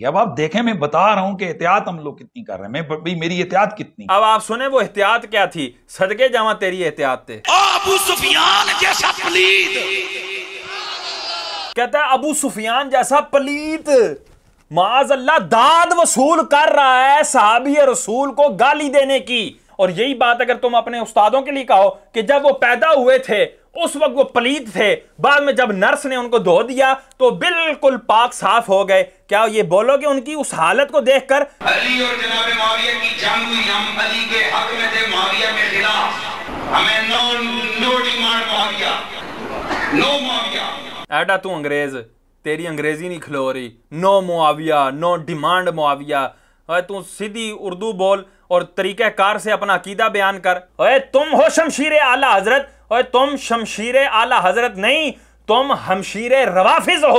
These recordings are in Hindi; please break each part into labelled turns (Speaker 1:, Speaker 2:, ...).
Speaker 1: ये अब आप देखें मैं बता रहा हूं कि एहतियात हम लोग कितनी कर रहे हैं मैं मेरी एहतियात कितनी अब आप
Speaker 2: सुने वो एहतियात क्या थी सदके जावा तेरी एहतियात थे अबू सुफियान जैसा पलीत कहता है अबू सुफियान जैसा पलीत माज अल्लाह दाद वसूल कर रहा है साहबी रसूल को गाली देने की और यही बात अगर तुम अपने उस्तादों के लिए कहो कि जब वो पैदा हुए थे उस वक्त वो पलीत थे बाद में जब नर्स ने उनको धो दिया तो बिल्कुल पाक साफ हो गए क्या ये बोलोगे उनकी उस हालत को देखकर अली और
Speaker 1: माविया की जंग हुई हम अली के हक में थे माविया के खिलाफ हमें no no demand Muawiya
Speaker 2: no Muawiya एडा तू अंग्रेज तेरी अंग्रेजी नहीं खिलो रही no Muawiya no demand Muawiya अरे तू सीधी उर्दू बोल और कार से अपना अकीदा बयान कर अरे तुम हो शमशीर आला हजरत अरे तुम शमशीर आला हजरत नहीं तुम हमशीर रवाफिज हो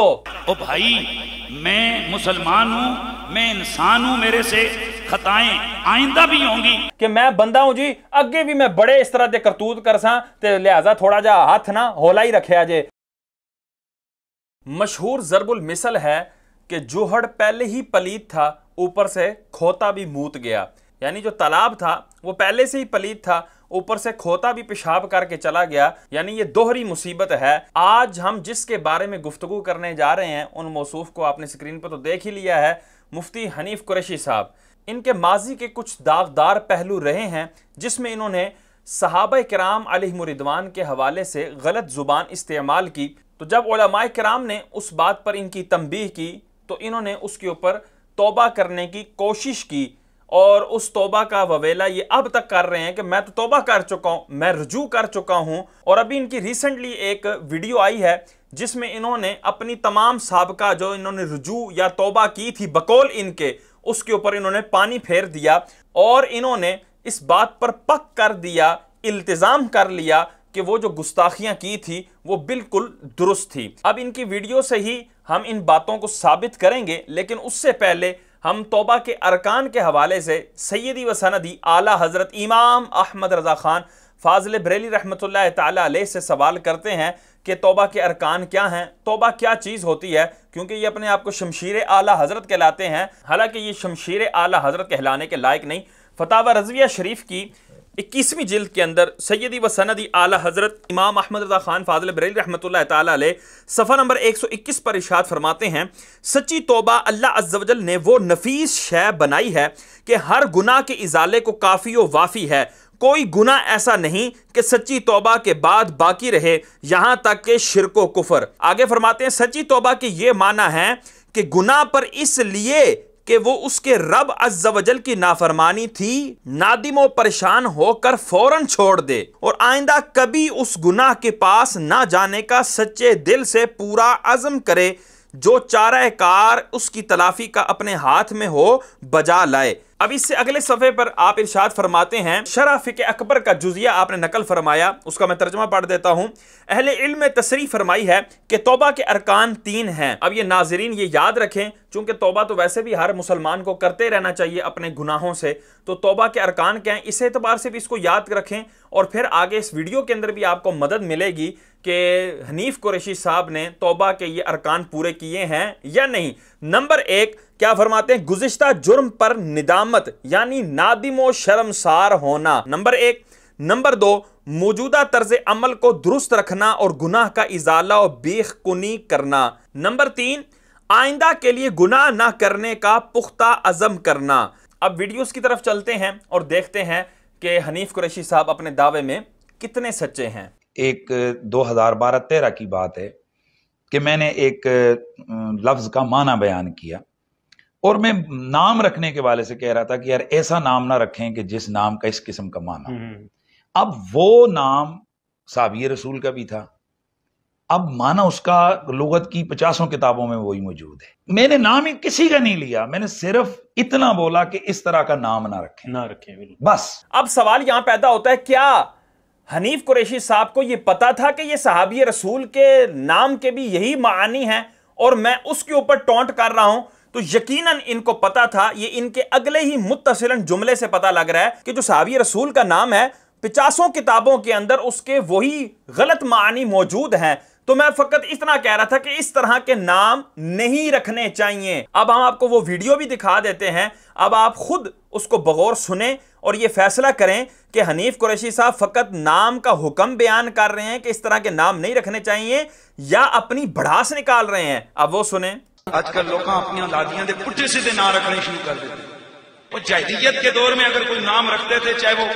Speaker 2: ओ भाई मैं मुसलमान हूँ मैं इंसान हूँ मेरे से खताएं आइंदा भी होंगी कि मैं बंदा हूँ जी अगे भी मैं बड़े इस तरह के करतूत कर ते लिहाजा थोड़ा जा हाथ ना होला ही रखे जे मशहूर जरबुल मिसल है कि जोहड़ पहले ही पलीत था ऊपर से खोता भी मूत गया यानी जो तालाब था वो पहले से ही पलीत था ऊपर से खोता भी पेशाब करके चला गया यानी ये दोहरी मुसीबत है आज हम जिसके बारे में गुफ्तु करने जा रहे हैं उन मौसूफ को आपने स्क्रीन पर तो देख ही लिया है मुफ्ती हनीफ कुरैशी साहब इनके माजी के कुछ दागदार पहलू रहे हैं जिसमें इन्होंने सहाब कराम अली मुरिदवान के हवाले से गलत ज़ुबान इस्तेमाल की तो जब ओलामा कराम ने उस बात पर इनकी तंबीह की तो इन्होंने उसके ऊपर तोबा करने की कोशिश की और उस तोबा का ववेला ये अब तक कर रहे हैं कि मैं तो तोबा कर चुका हूँ मैं रजू कर चुका हूँ और अभी इनकी रिसेंटली एक वीडियो आई है जिसमें इन्होंने अपनी तमाम सबका जो इन्होंने रजू या तोबा की थी बकौल इनके उसके ऊपर इन्होंने पानी फेर दिया और इन्होंने इस बात पर पक कर दिया इल्तज़ाम कर लिया कि वो जो गुस्ताखियाँ की थी वो बिल्कुल दुरुस्त थी अब इनकी वीडियो से ही हम इन बातों को साबित करेंगे लेकिन उससे पहले हम तोबा के अरकान के हवाले से सैदी व सनदी आला हज़रत इमाम अहमद रज़ा ख़ान फाजिल बरेली रहमत ताली से सवाल करते हैं कि तोबा के अरकान क्या हैं तोबा क्या चीज़ होती है क्योंकि ये अपने आप को शमशीर आला हज़रत कहलाते हैं हालांकि ये शमशीर आला हज़रत कहलाने के लायक नहीं फतावा रजविया शरीफ की इक्कीसवीं जिल्द के अंदर सैदी व सनदी आला हज़रत इमाम अहमद रजा खान फाजिल बरेली रहमत सफ़ा नंबर एक सौ इक्कीस पर इशाद फरमाते हैं सच्ची तोबा अल्लाह अज्जवजल ने वो नफीस शय बनाई है कि हर गुनाह के इजाले को काफ़ी व वाफ़ी है कोई गुना ऐसा नहीं कि सच्ची तोबा के बाद बाकी रहे यहाँ तक के शिरको कुफर आगे फरमाते हैं सच्ची तोबा के ये माना है कि गुना पर इसलिए कि वो उसके रब अजल की नाफरमानी थी नादिम परेशान होकर फौरन छोड़ दे और आइंदा कभी उस गुनाह के पास ना जाने का सच्चे दिल से पूरा अजम करे जो चारा कार उसकी तलाफी का अपने हाथ में हो बजा लाए अब इससे अगले सफ़े पर आप इर्शाद फरमाते हैं शराफ़ के अकबर का जुजिया आपने नकल फरमाया उसका मैं तर्जमा पढ़ देता हूँ अहले इल्म तसरी फरमाई है कि तोबा के अरकान तीन हैं अब ये नाजरीन ये याद रखें चूँकि तोबा तो वैसे भी हर मुसलमान को करते रहना चाहिए अपने गुनाहों से तो तोबा के अरकान क्या हैं इस एतबार से भी इसको याद रखें और फिर आगे इस वीडियो के अंदर भी आपको मदद मिलेगी कि हनीफ कुरैशी साहब ने तोबा के ये अरकान पूरे किए हैं या नहीं नंबर एक क्या फरमाते हैं गुज्त जुर्म पर निदामत यानी नादिम व शर्मसार होना नंबर एक नंबर दो मौजूदा तर्ज अमल को दुरुस्त रखना और गुनाह का इजाला और बेखकुनी करना नंबर तीन आइंदा के लिए गुनाह ना करने का पुख्ता अजम करना अब वीडियोस की तरफ चलते हैं और देखते हैं कि हनीफ कुरैशी साहब अपने दावे में कितने सच्चे हैं
Speaker 1: एक 2012-13 की बात है कि मैंने एक लफ्ज़ का माना बयान किया और मैं नाम रखने के वाले से कह रहा था कि यार ऐसा नाम ना रखें कि जिस नाम का इस किस्म का माना हम्म। अब वो नाम साबिय रसूल का भी था अब माना उसका लुगत की पचासों किताबों में वही मौजूद है मैंने नाम ही किसी का नहीं लिया
Speaker 2: मैंने सिर्फ इतना बोला कि इस तरह का नाम ना रखें ना रखें बस अब सवाल यहां पैदा होता है क्या हनीफ कुरैशी साहब को यह पता था कि ये सहाबी रसूल के नाम के भी यही मानी हैं और मैं उसके ऊपर टोंट कर रहा हूं तो यकीनन इनको पता था ये इनके अगले ही मुतसरन जुमले से पता लग रहा है कि जो सहाबी रसूल का नाम है पिचासों किताबों के अंदर उसके वही गलत मानी मौजूद हैं तो मैं फकत इतना कह रहा था कि इस तरह के नाम नहीं रखने चाहिए अब हम आपको वो वीडियो भी दिखा देते हैं अब आप खुद उसको बगौर सुने और ये फैसला करें कि हनीफ कुरैशी साहब फ़कत नाम का हुक्म बयान कर रहे हैं कि इस तरह के नाम नहीं रखने चाहिए या अपनी बढ़ास निकाल रहे हैं अब वो सुने आजकल लोग अपनी लादियां पुटे सीधे नाम रखने शुरू कर देते वो जहदीयत के दौर में अगर कोई नाम रखते थे चाहे वो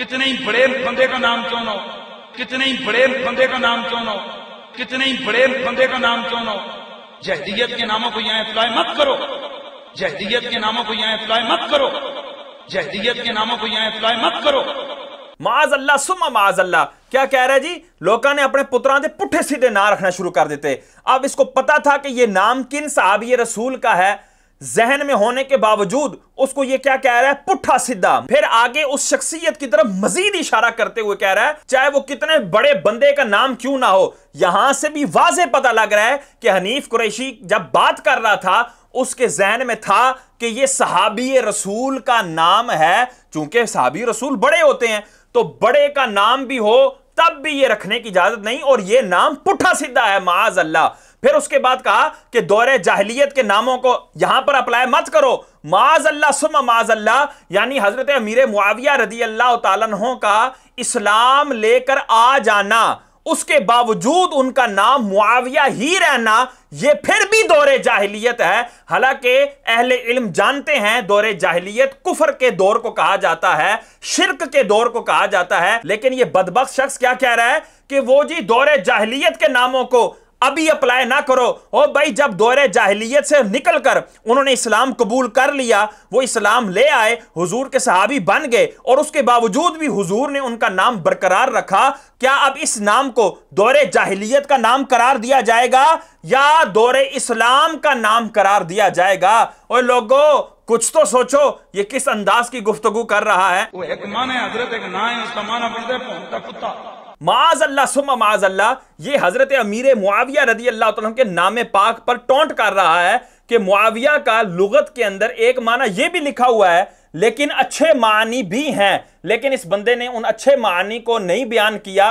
Speaker 1: कितने ही बड़े बंदे का नाम क्यों ना हो कितने ही बड़े बंदे का नाम क्यों ना हो कितने ही बड़े बंदे का नाम क्यों ना हो जहदीत के नामों को यहां अप्लाई मत करो जहदीत के नामों को यहां अप्लाई मत करो जहदीत के नामों को यहां अप्लाई मत करो
Speaker 2: माज अल्लाह सुमा माज अल्लाह क्या कह रहे जी लोगों ने अपने पुत्रां के पुठे सीधे ना रखना शुरू कर देते अब इसको पता था कि ये नाम किन साहब ये रसूल का है जहन में होने के बावजूद उसको ये क्या कह रहा है पुट्ठा सीधा फिर आगे उस शख्सियत की तरफ मजीद इशारा करते हुए कह रहा है चाहे वो कितने बड़े बंदे का नाम क्यों ना हो यहां से भी वाजे पता लग रहा है कि हनीफ कुरैशी जब बात कर रहा था उसके जहन में था कि ये सहाबी रसूल का नाम है चूंकि सहाबी रसूल बड़े होते हैं तो बड़े का नाम भी हो तब भी ये रखने की इजाजत नहीं और ये नाम पुट्ठा सीधा है माज अल्लाह फिर उसके बाद कहा कि दौरे जाहलीत के नामों को यहां पर अप्लाई मत करो माज अल्लाह सुम माज अल्लाह यानी हजरत अमीर मुआविया रदी अल्लाह तहों का इस्लाम लेकर आ जाना उसके बावजूद उनका नाम मुआविया ही रहना यह फिर भी दौरे जाहलीत है हालांकि अहले इल्म जानते हैं दौरे जाहलीत कुफर के दौर को कहा जाता है शिरक के दौर को कहा जाता है लेकिन यह बदबक शख्स क्या कह रहा है कि वो जी दौरे जाहलीत के नामों को अभी अप्लाई ना करो ओ भाई जब दौरे जाहिलियत से निकलकर उन्होंने इस्लाम कबूल कर लिया वो इस्लाम ले आए हुजूर के सहाबी बन गए और उसके बावजूद भी हुजूर ने उनका नाम बरकरार रखा क्या अब इस नाम को दौरे जाहिलियत का नाम करार दिया जाएगा या दौरे इस्लाम का नाम करार दिया जाएगा और लोगो कुछ तो सोचो ये किस अंदाज की गुफ्तगु कर रहा है
Speaker 1: वो एक माने हजरत एक ना है उसका माना कुत्ता
Speaker 2: माजल्ला सुम माजल्ला ये हजरत अमीर मुआविया रदी अल्लाह तो के नाम पाक पर टोंट कर रहा है कि मुआविया का लुगत के अंदर एक माना यह भी लिखा हुआ है लेकिन अच्छे मानी भी हैं लेकिन इस बंदे ने उन अच्छे मानी को नहीं बयान किया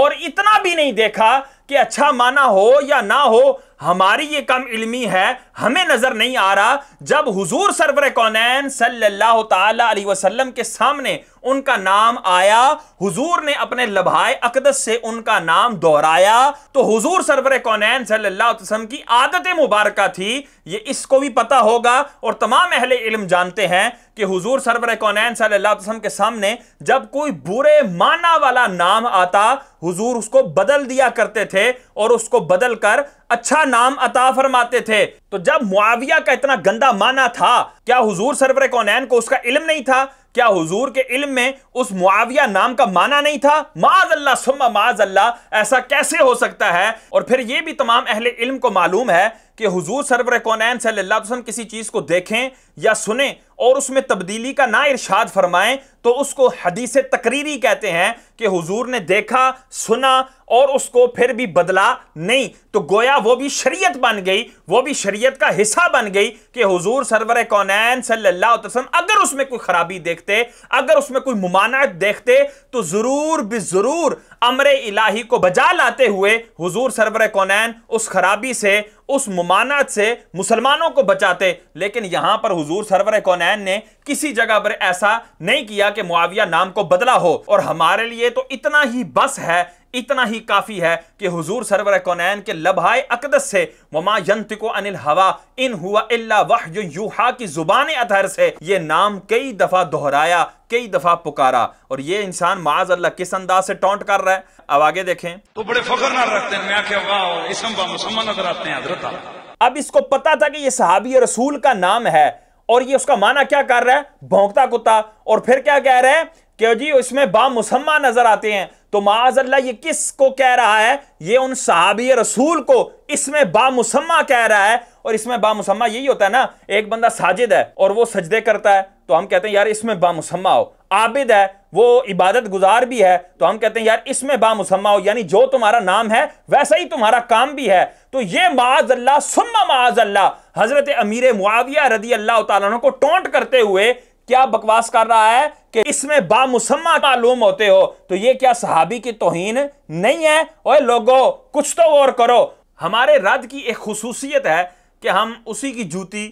Speaker 2: और इतना भी नहीं देखा कि अच्छा माना हो या ना हो हमारी ये कम इल्मी है हमें नजर नहीं आ रहा जब हुजूर सरवर कौनैन सल्लल्लाहु अलैहि वसल्लम के सामने उनका नाम आया हुजूर ने अपने लभाए अकदस से उनका नाम दोहराया तो हुजूर सरवर कौनैन सल्लल्लाहु अलैहि वसल्लम की आदत मुबारक थी ये इसको भी पता होगा और तमाम अहले इल्म जानते हैं कि हुजूर सरवर कौनैन सल्लल्लाहु वसल्लम के सामने जब कोई बुरे माना वाला नाम आता हुजूर उसको बदल दिया करते थे और उसको बदल कर अच्छा नाम अता फरमाते थे तो जब मुआविया का इतना गंदा माना था क्या हुजूर सरवर कौनैन को उसका इल्म नहीं था क्या हुजूर के इल्म में उस मुआविया नाम का माना नहीं था माज अल्लाह सुम्मा माज अल्लाह ऐसा कैसे हो सकता है और फिर यह भी तमाम अहले इल्म को मालूम है कि हुजूर सरवर कौनैन सल्लल्लाहु अलैहि वसल्लम किसी चीज़ को देखें या सुने और उसमें तब्दीली का ना इरशाद फरमाएं तो उसको हदीस तकरीरी कहते हैं कि हुजूर ने देखा सुना और उसको फिर भी बदला नहीं तो गोया वो भी शरीयत बन गई वो भी शरीयत का हिस्सा बन गई कि हुजूर सरवर कौनैन सल्लल्लाहु अलैहि वसल्लम अगर उसमें कोई खराबी देखते अगर उसमें कोई मुमानत देखते तो ज़रूर ज़रूर अमर इलाही को बजा लाते हुए हुजूर सरवर कौनैन उस खराबी से उस ममानत से मुसलमानों को बचाते लेकिन यहां पर हुजूर सरवर कौनैन ने किसी जगह पर ऐसा नहीं किया कि मुआविया नाम को बदला हो और हमारे लिए तो इतना ही बस है इतना ही काफी है कि हुजूर सरवर कौनैन के लबाए अकदस से ममा यंत को अनिल हवा इन हुआ इल्ला वह जो यूहा की जुबान अतहर से ये नाम कई दफा दोहराया कई दफा पुकारा और ये इंसान माज अल्लाह किस अंदाज से टोंट कर रहा है अब आगे देखें
Speaker 1: तो बड़े फखर ना रखते हैं मैं वाह इसम नजर आते हैं हजरत
Speaker 2: अब इसको पता था कि ये सहाबी रसूल का नाम है और ये उसका माना क्या कर रहा है भोंकता कुत्ता और फिर क्या कह रहा है कि जी उसमें बा मुसम्मा नजर आते हैं तो माजल्ला ये किस को कह रहा है ये उन सहाबी रसूल को इसमें बामुसम्मा कह रहा है और इसमें बामुसम्मा यही होता है ना एक बंदा साजिद है और वो सजदे करता है तो हम कहते हैं यार इसमें बामुसम्मा हो आबिद है वो इबादत गुजार भी है तो हम कहते हैं यार इसमें बामुसम्मा हो यानी जो तुम्हारा नाम है वैसा ही तुम्हारा काम भी है तो ये माजल्ला सुम्मा माजल्ला हजरत अमीर मुआविया रदी अल्लाह तुम को टोंट करते हुए क्या बकवास कर रहा है कि इसमें बामुसम्मा मालूम होते हो तो ये क्या सहाबी की तोहन नहीं है ओए लोगो कुछ तो और करो हमारे रद की एक खसूसियत है कि हम उसी की जूती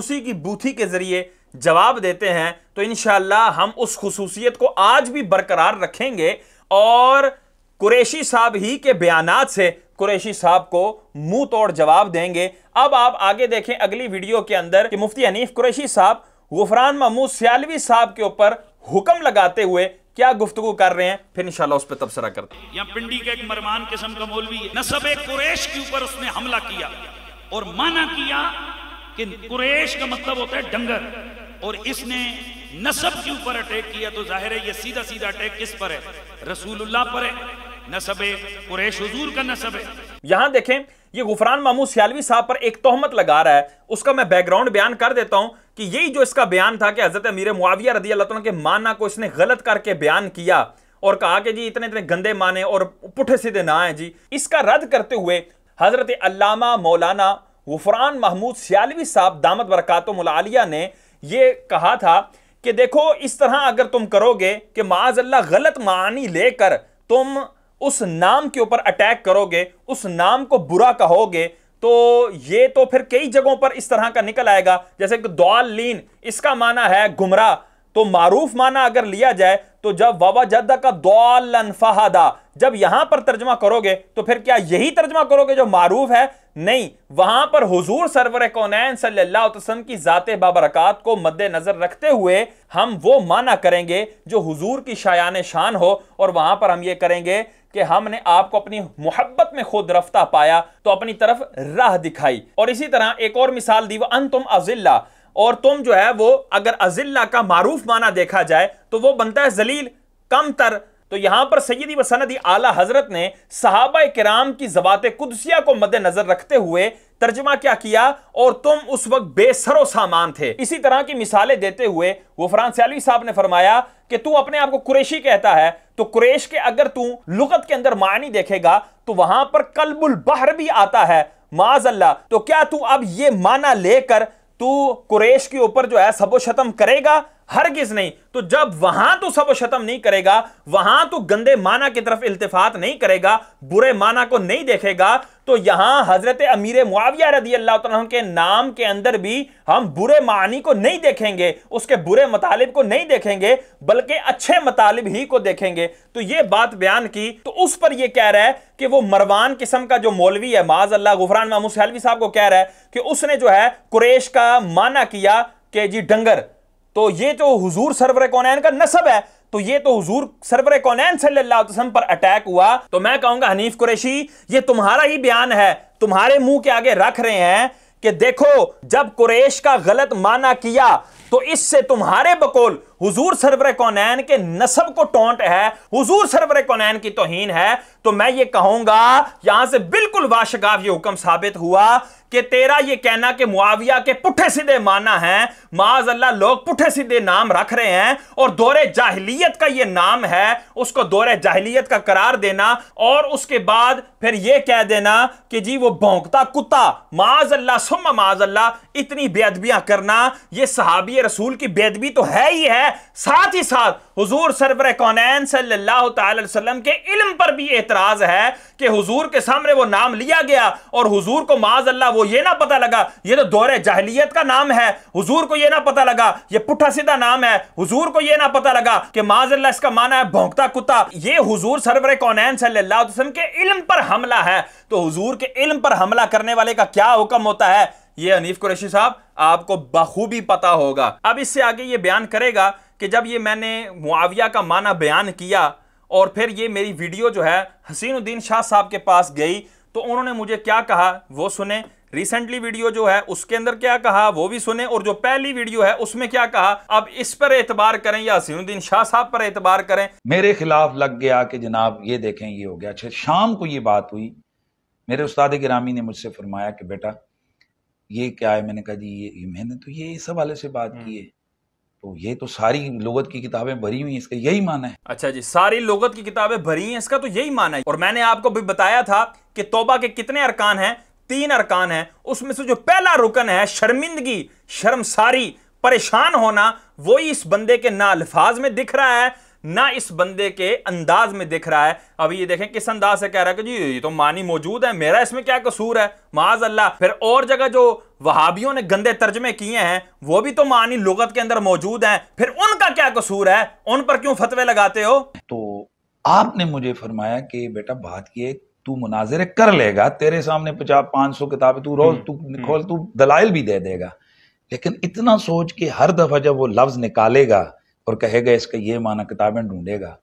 Speaker 2: उसी की बूथी के ज़रिए जवाब देते हैं तो इन हम उस खसूसियत को आज भी बरकरार रखेंगे और कुरेशी साहब ही के बयान से कुरेशी साहब को मुंह तोड़ जवाब देंगे अब आप आगे देखें अगली वीडियो के अंदर कि मुफ्ती हनीफ कुरेशी साहब गुफरान महमूद सियालवी साहब के ऊपर हुक्म लगाते हुए क्या गुफ्तु कर रहे हैं फिर इंशाल्लाह उस पर तबसरा करते
Speaker 1: हैं पिंडी के एक मरमान किस्म का मौलवी है नसब कुरेश के ऊपर उसने हमला किया और माना किया कि कुरेश का मतलब होता है डंगर और इसने नसब के ऊपर अटैक किया तो जाहिर है ये सीधा सीधा अटैक किस पर है रसूलुल्लाह पर है नसब कुरेश हजूर का नसब
Speaker 2: यहां देखें ये गुफरान मामू सियालवी साहब पर एक तोहमत लगा रहा है उसका मैं बैकग्राउंड बयान कर देता हूं कि यही जो इसका बयान था कि हजरत अमीर मुआविया रदी अल्लाह के माना को इसने गलत करके बयान किया और कहा कि जी इतने इतने गंदे माने और पुठे सीधे ना है जी इसका रद्द करते हुए हजरत अल्लामा मौलाना गुफरान महमूद सियालवी साहब दामद बरकतमिया ने यह कहा था कि देखो इस तरह अगर तुम करोगे कि माज अल्लाह गलत मानी लेकर तुम उस नाम के ऊपर अटैक करोगे उस नाम को बुरा कहोगे तो ये तो फिर कई जगहों पर इस तरह का निकल आएगा जैसे कि लीन इसका माना है गुमराह तो मारूफ माना अगर लिया जाए तो जब वाबा जद्दा का द्वालन फहादा जब यहां पर तर्जमा करोगे तो फिर क्या यही तर्जमा करोगे जो मारूफ है नहीं वहां पर हुजूर सरवर कौनैन सल्लाम की जाते बाबरकत को मद्देनजर रखते हुए हम वो माना करेंगे जो हुजूर की शायान शान हो और वहां पर हम ये करेंगे कि हमने आपको अपनी मोहब्बत में खुद रफ्ता पाया तो अपनी तरफ राह दिखाई और इसी तरह एक और मिसाल दी वह अन तुम अजिल्ला और तुम जो है वो अगर अजिल्ला का मारूफ माना देखा जाए तो वो बनता है जलील कम तर तो यहां पर सैदी वसनदी आला हजरत ने सहाबा कराम की जबात कुदसिया को मद्देनजर रखते हुए तर्जमा क्या किया और तुम उस वक्त बेसरो सामान थे इसी तरह की मिसालें देते हुए वो फ्रांस साहब ने फरमाया कि तू अपने आप को कुरेशी कहता है तो कुरेश के अगर तू लुगत के अंदर मानी देखेगा तो वहां पर कलबुल बहर भी आता है माजल्ला तो क्या तू अब ये माना लेकर तू कुरेश के ऊपर जो है सबो शतम करेगा किस नहीं तो जब वहां तो सबो शतम नहीं करेगा वहां तो गंदे माना की तरफ इल्तफात नहीं करेगा बुरे माना को नहीं देखेगा तो यहां हजरत अमीर मुआविया रदी अल्लाह के नाम के अंदर भी हम बुरे मानी को नहीं देखेंगे उसके बुरे मतालब को नहीं देखेंगे बल्कि अच्छे मतालब ही को देखेंगे तो ये बात बयान की तो उस पर यह कह रहा है कि वो मरवान किस्म का जो मौलवी है माज अल्लाह गुफरान महमूद साहब को कह रहा है कि उसने जो है कुरेश का माना किया कि जी डंगर तो ये जो हुजूर सरवर कौन है इनका नसब है तो ये तो हजूर सरवर कौन सल्लल्लाहु पर अटैक हुआ तो मैं कहूंगा हनीफ कुरैशी ये तुम्हारा ही बयान है तुम्हारे मुंह के आगे रख रहे हैं कि देखो जब कुरेश का गलत माना किया तो इससे तुम्हारे बकोल हुजूर सरवर कौनैन के नसब को टोंट है हुजूर सरवर कौनैन की तोहीन है तो मैं ये कहूंगा यहां से बिल्कुल वाशगाफ ये हुक्म साबित हुआ कि तेरा ये कहना कि मुआविया के पुठे सीधे माना है माज अल्लाह लोग पुठे सीधे नाम रख रहे हैं और दौरे जाहिलियत का ये नाम है उसको दौरे जाहिलियत का करार देना और उसके बाद फिर यह कह देना कि जी वो भोंकता कुत्ता माज अल्लाह सुम माज अल्लाह इतनी बेदबियां करना ये सहाबी रसूल की बेदबी तो है ही है साथ ही साथ हुजूर सरवर कौनैन सल्लल्लाहु अलैहि वसल्लम के इल्म पर भी एतराज है कि हुजूर के सामने वो नाम लिया गया और हुजूर को माज अल्लाह वो ये ना पता लगा ये तो दौरे जाहलीत का नाम है हुजूर को ये ना पता लगा ये पुठा सीधा नाम है हुजूर को ये ना पता लगा कि माज अल्लाह इसका माना है भोंकता कुत्ता ये हुजूर सरवर कौनैन सल्लल्लाहु अलैहि वसल्लम के इल्म पर हमला है तो हजूर के इल्म पर हमला करने वाले का क्या हुक्म होता है ये अनीफ कुरैशी साहब आपको बखूबी पता होगा अब इससे आगे ये बयान करेगा कि जब ये मैंने मुआविया का माना बयान किया और फिर ये मेरी वीडियो जो है हसीनुद्दीन शाह साहब के पास गई तो उन्होंने मुझे क्या कहा वो सुने रिसेंटली वीडियो जो है उसके अंदर क्या कहा वो भी सुने और जो पहली वीडियो है उसमें क्या कहा अब इस पर एतबार करें या हसीनुद्दीन शाह साहब पर एतबार करें
Speaker 1: मेरे खिलाफ लग गया कि जनाब ये देखें ये हो गया अच्छा शाम को ये बात हुई मेरे उस्ताद गिरामी ने मुझसे फरमाया कि बेटा ये क्या है मैंने कहा जी ये मैंने तो ये इस हवाले से बात हम्म। की है तो ये तो सारी लोगत की किताबें भरी हुई इसका यही माना है अच्छा
Speaker 2: जी सारी लोगत की किताबें भरी हैं इसका तो यही माना है और मैंने आपको भी बताया था कि तोबा के कितने अरकान हैं तीन अरकान हैं उसमें से जो पहला रुकन है शर्मिंदगी शर्मसारी परेशान होना वो इस बंदे के ना अल्फाज में दिख रहा है ना इस बंदे के अंदाज में दिख रहा है अभी ये देखें किस अंदाज से कह रहा है कि जी ये तो मानी मौजूद है मेरा इसमें क्या कसूर है माज अल्लाह फिर और जगह जो वहाबियों ने गंदे तर्जमे किए हैं वो भी तो मानी लुगत के अंदर मौजूद हैं फिर उनका क्या कसूर है उन पर क्यों फतवे लगाते हो
Speaker 1: तो आपने मुझे फरमाया कि बेटा बात की तू मुनाजरे कर लेगा तेरे सामने पचास पांच सौ किताबें तू रोज हम्म, तू हम्म। खोल तू दलाइल भी दे देगा लेकिन इतना सोच के हर दफ़ा जब वो लफ्ज़ निकालेगा और कहेगा इसका ये माना किताबें ढूंढेगा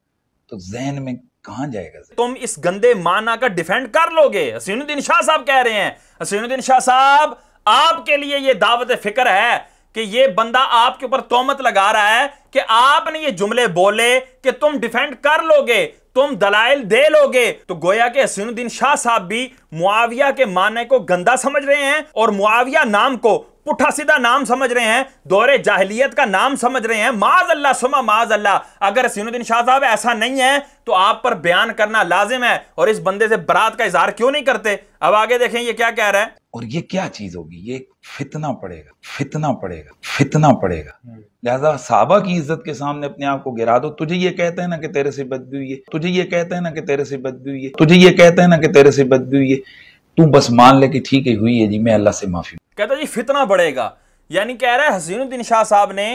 Speaker 2: तो जहन में कहा जाएगा तुम इस गंदे माना का डिफेंड कर लोगे हसीनुद्दीन शाह साहब कह रहे हैं हसीनुद्दीन शाह साहब आपके लिए ये दावत फिक्र है कि ये बंदा आपके ऊपर तोमत लगा रहा है कि आपने ये जुमले बोले कि तुम डिफेंड कर लोगे तुम दलाइल दे लोगे तो गोया के हसीनुद्दीन शाह साहब भी मुआविया के माने को गंदा समझ रहे हैं और मुआविया नाम को पुठा सीधा नाम समझ रहे हैं दौरे जाहलीत का नाम समझ रहे हैं माज अल्लाह सुमा माज अल्लाह अगर हसीनुद्दीन शाह साहब ऐसा नहीं है तो आप पर बयान करना लाजिम है और इस बंदे से बरात का इजहार क्यों नहीं करते अब आगे देखें ये क्या कह रहा है
Speaker 1: और ये क्या चीज होगी ये फितना पड़ेगा फितना पड़ेगा फितना पड़ेगा हम्म। लिहाजा साहबा की इज्जत के सामने अपने आप को गिरा दो तुझे ये कहते हैं ना कि तेरे से बद हुई है तुझे ये कहते हैं ना कि तेरे से बद हुई है तुझे ये कहते हैं ना कि तेरे से बद हुई है तू बस मान ले कि ठीक है हुई है जी मैं अल्लाह से माफी
Speaker 2: कहता जी फितना पड़ेगा यानी कह रहा है हसीनुद्दीन शाह साहब ने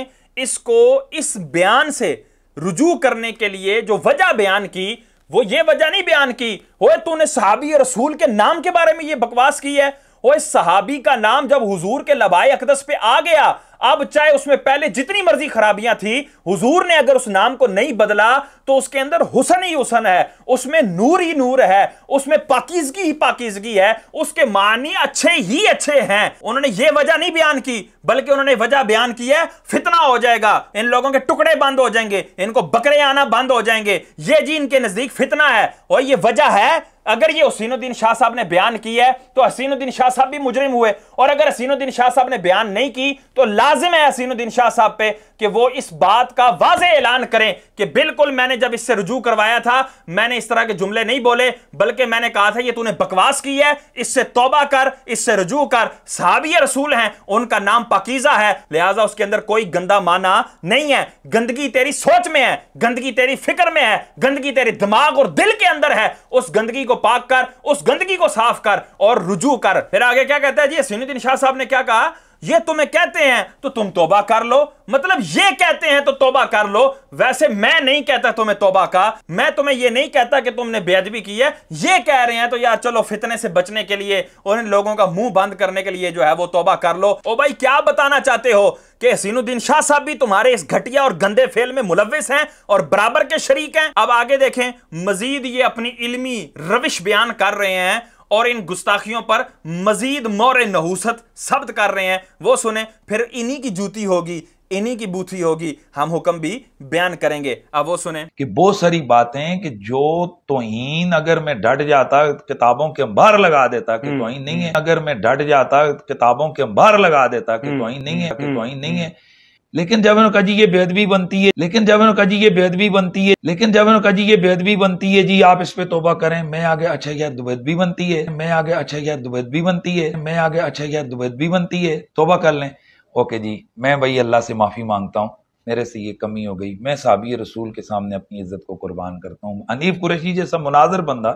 Speaker 2: इसको इस बयान से रुजू करने के लिए जो वजह बयान की वो ये वजह नहीं बयान की ओए तूने सहाबी रसूल के नाम के बारे में ये बकवास की है ओए सहाबी का नाम जब हुजूर के लबाई अकदस पे आ गया अब चाहे उसमें पहले जितनी मर्जी खराबियां थी हुजूर ने अगर उस नाम को नहीं बदला तो उसके अंदर हुसन ही हुसन है उसमें नूर ही नूर है उसमें पाकिजगी ही पाकिजगी है उसके मानी अच्छे ही अच्छे हैं उन्होंने ये वजह नहीं बयान की बल्कि उन्होंने वजह बयान की है फितना हो जाएगा इन लोगों के टुकड़े बंद हो जाएंगे इनको बकरे आना बंद हो जाएंगे ये जी इनके नजदीक फितना है और ये वजह है अगर ये हसीनुद्दीन शाह साहब ने बयान की है तो हसीनुद्दीन शाह साहब भी मुजरिम हुए और अगर हसीनुद्दीन शाह साहब ने बयान नहीं की तो ला लाजिम है यासिनुद्दीन शाह साहब पे कि वो इस बात का वाज ऐलान करें कि बिल्कुल मैंने जब इससे रुजू करवाया था मैंने इस तरह के जुमले नहीं बोले बल्कि मैंने कहा था ये तूने बकवास की है इससे तोबा कर इससे रुजू कर साहबी रसूल हैं उनका नाम पाकिजा है लिहाजा उसके अंदर कोई गंदा माना नहीं है गंदगी तेरी सोच में है गंदगी तेरी फिक्र में है गंदगी तेरे दिमाग और दिल के अंदर है उस गंदगी को पाक कर उस गंदगी को साफ कर और रुजू कर फिर आगे क्या कहता है जी यासिनुद्दीन शाह साहब ने क्या कहा ये तुम्हें कहते हैं तो तुम तोबा कर लो मतलब ये कहते हैं तो तोबा कर लो वैसे मैं नहीं कहता तुम्हें तोबा का मैं तुम्हें ये नहीं कहता कि तुमने बेदबी की है ये कह रहे हैं तो यार चलो फितने से बचने के लिए और इन लोगों का मुंह बंद करने के लिए जो है वो तोबा कर लो ओ भाई क्या बताना चाहते हो कि सीनुद्दीन शाह साहब भी तुम्हारे इस घटिया और गंदे फेल में मुलविस हैं और बराबर के शरीक हैं अब आगे देखें मजीद ये अपनी इलमी रविश बयान कर रहे हैं और इन गुस्ताखियों पर मजीद मोर नहूसत शब्द कर रहे हैं वो सुने फिर इन्हीं की जूती होगी इन्हीं की बूथी होगी हम हुक्म भी बयान करेंगे अब वो सुने
Speaker 1: कि बहुत सारी बातें कि जो तोहीन अगर मैं डट जाता किताबों के बाहर लगा देता कि हम्म, तोहीन नहीं हम्म। है अगर मैं डट जाता किताबों के बाहर लगा देता कि हम्म, तोहीन नहीं है कि तोहीन नहीं है लेकिन जब इन्होंने कहा जी ये बेदबी बनती है लेकिन जब इन्होंने कहा जी ये बेदबी बनती है लेकिन जब इन्होंने कहा जी ये बेदबी बनती है जी आप इस पे तोबा करें मैं आगे अच्छा यार भी बनती है मैं आगे अच्छा यार भी बनती है मैं आगे अच्छा दुबैद भी बनती है तोबा कर लें ओके जी मैं भाई अल्लाह से माफ़ी मांगता हूँ मेरे से ये कमी हो गई मैं साबी रसूल के सामने अपनी इज्जत को कुर्बान करता हूँ अनिल कुरैशी जैसा मुनाजर बंदा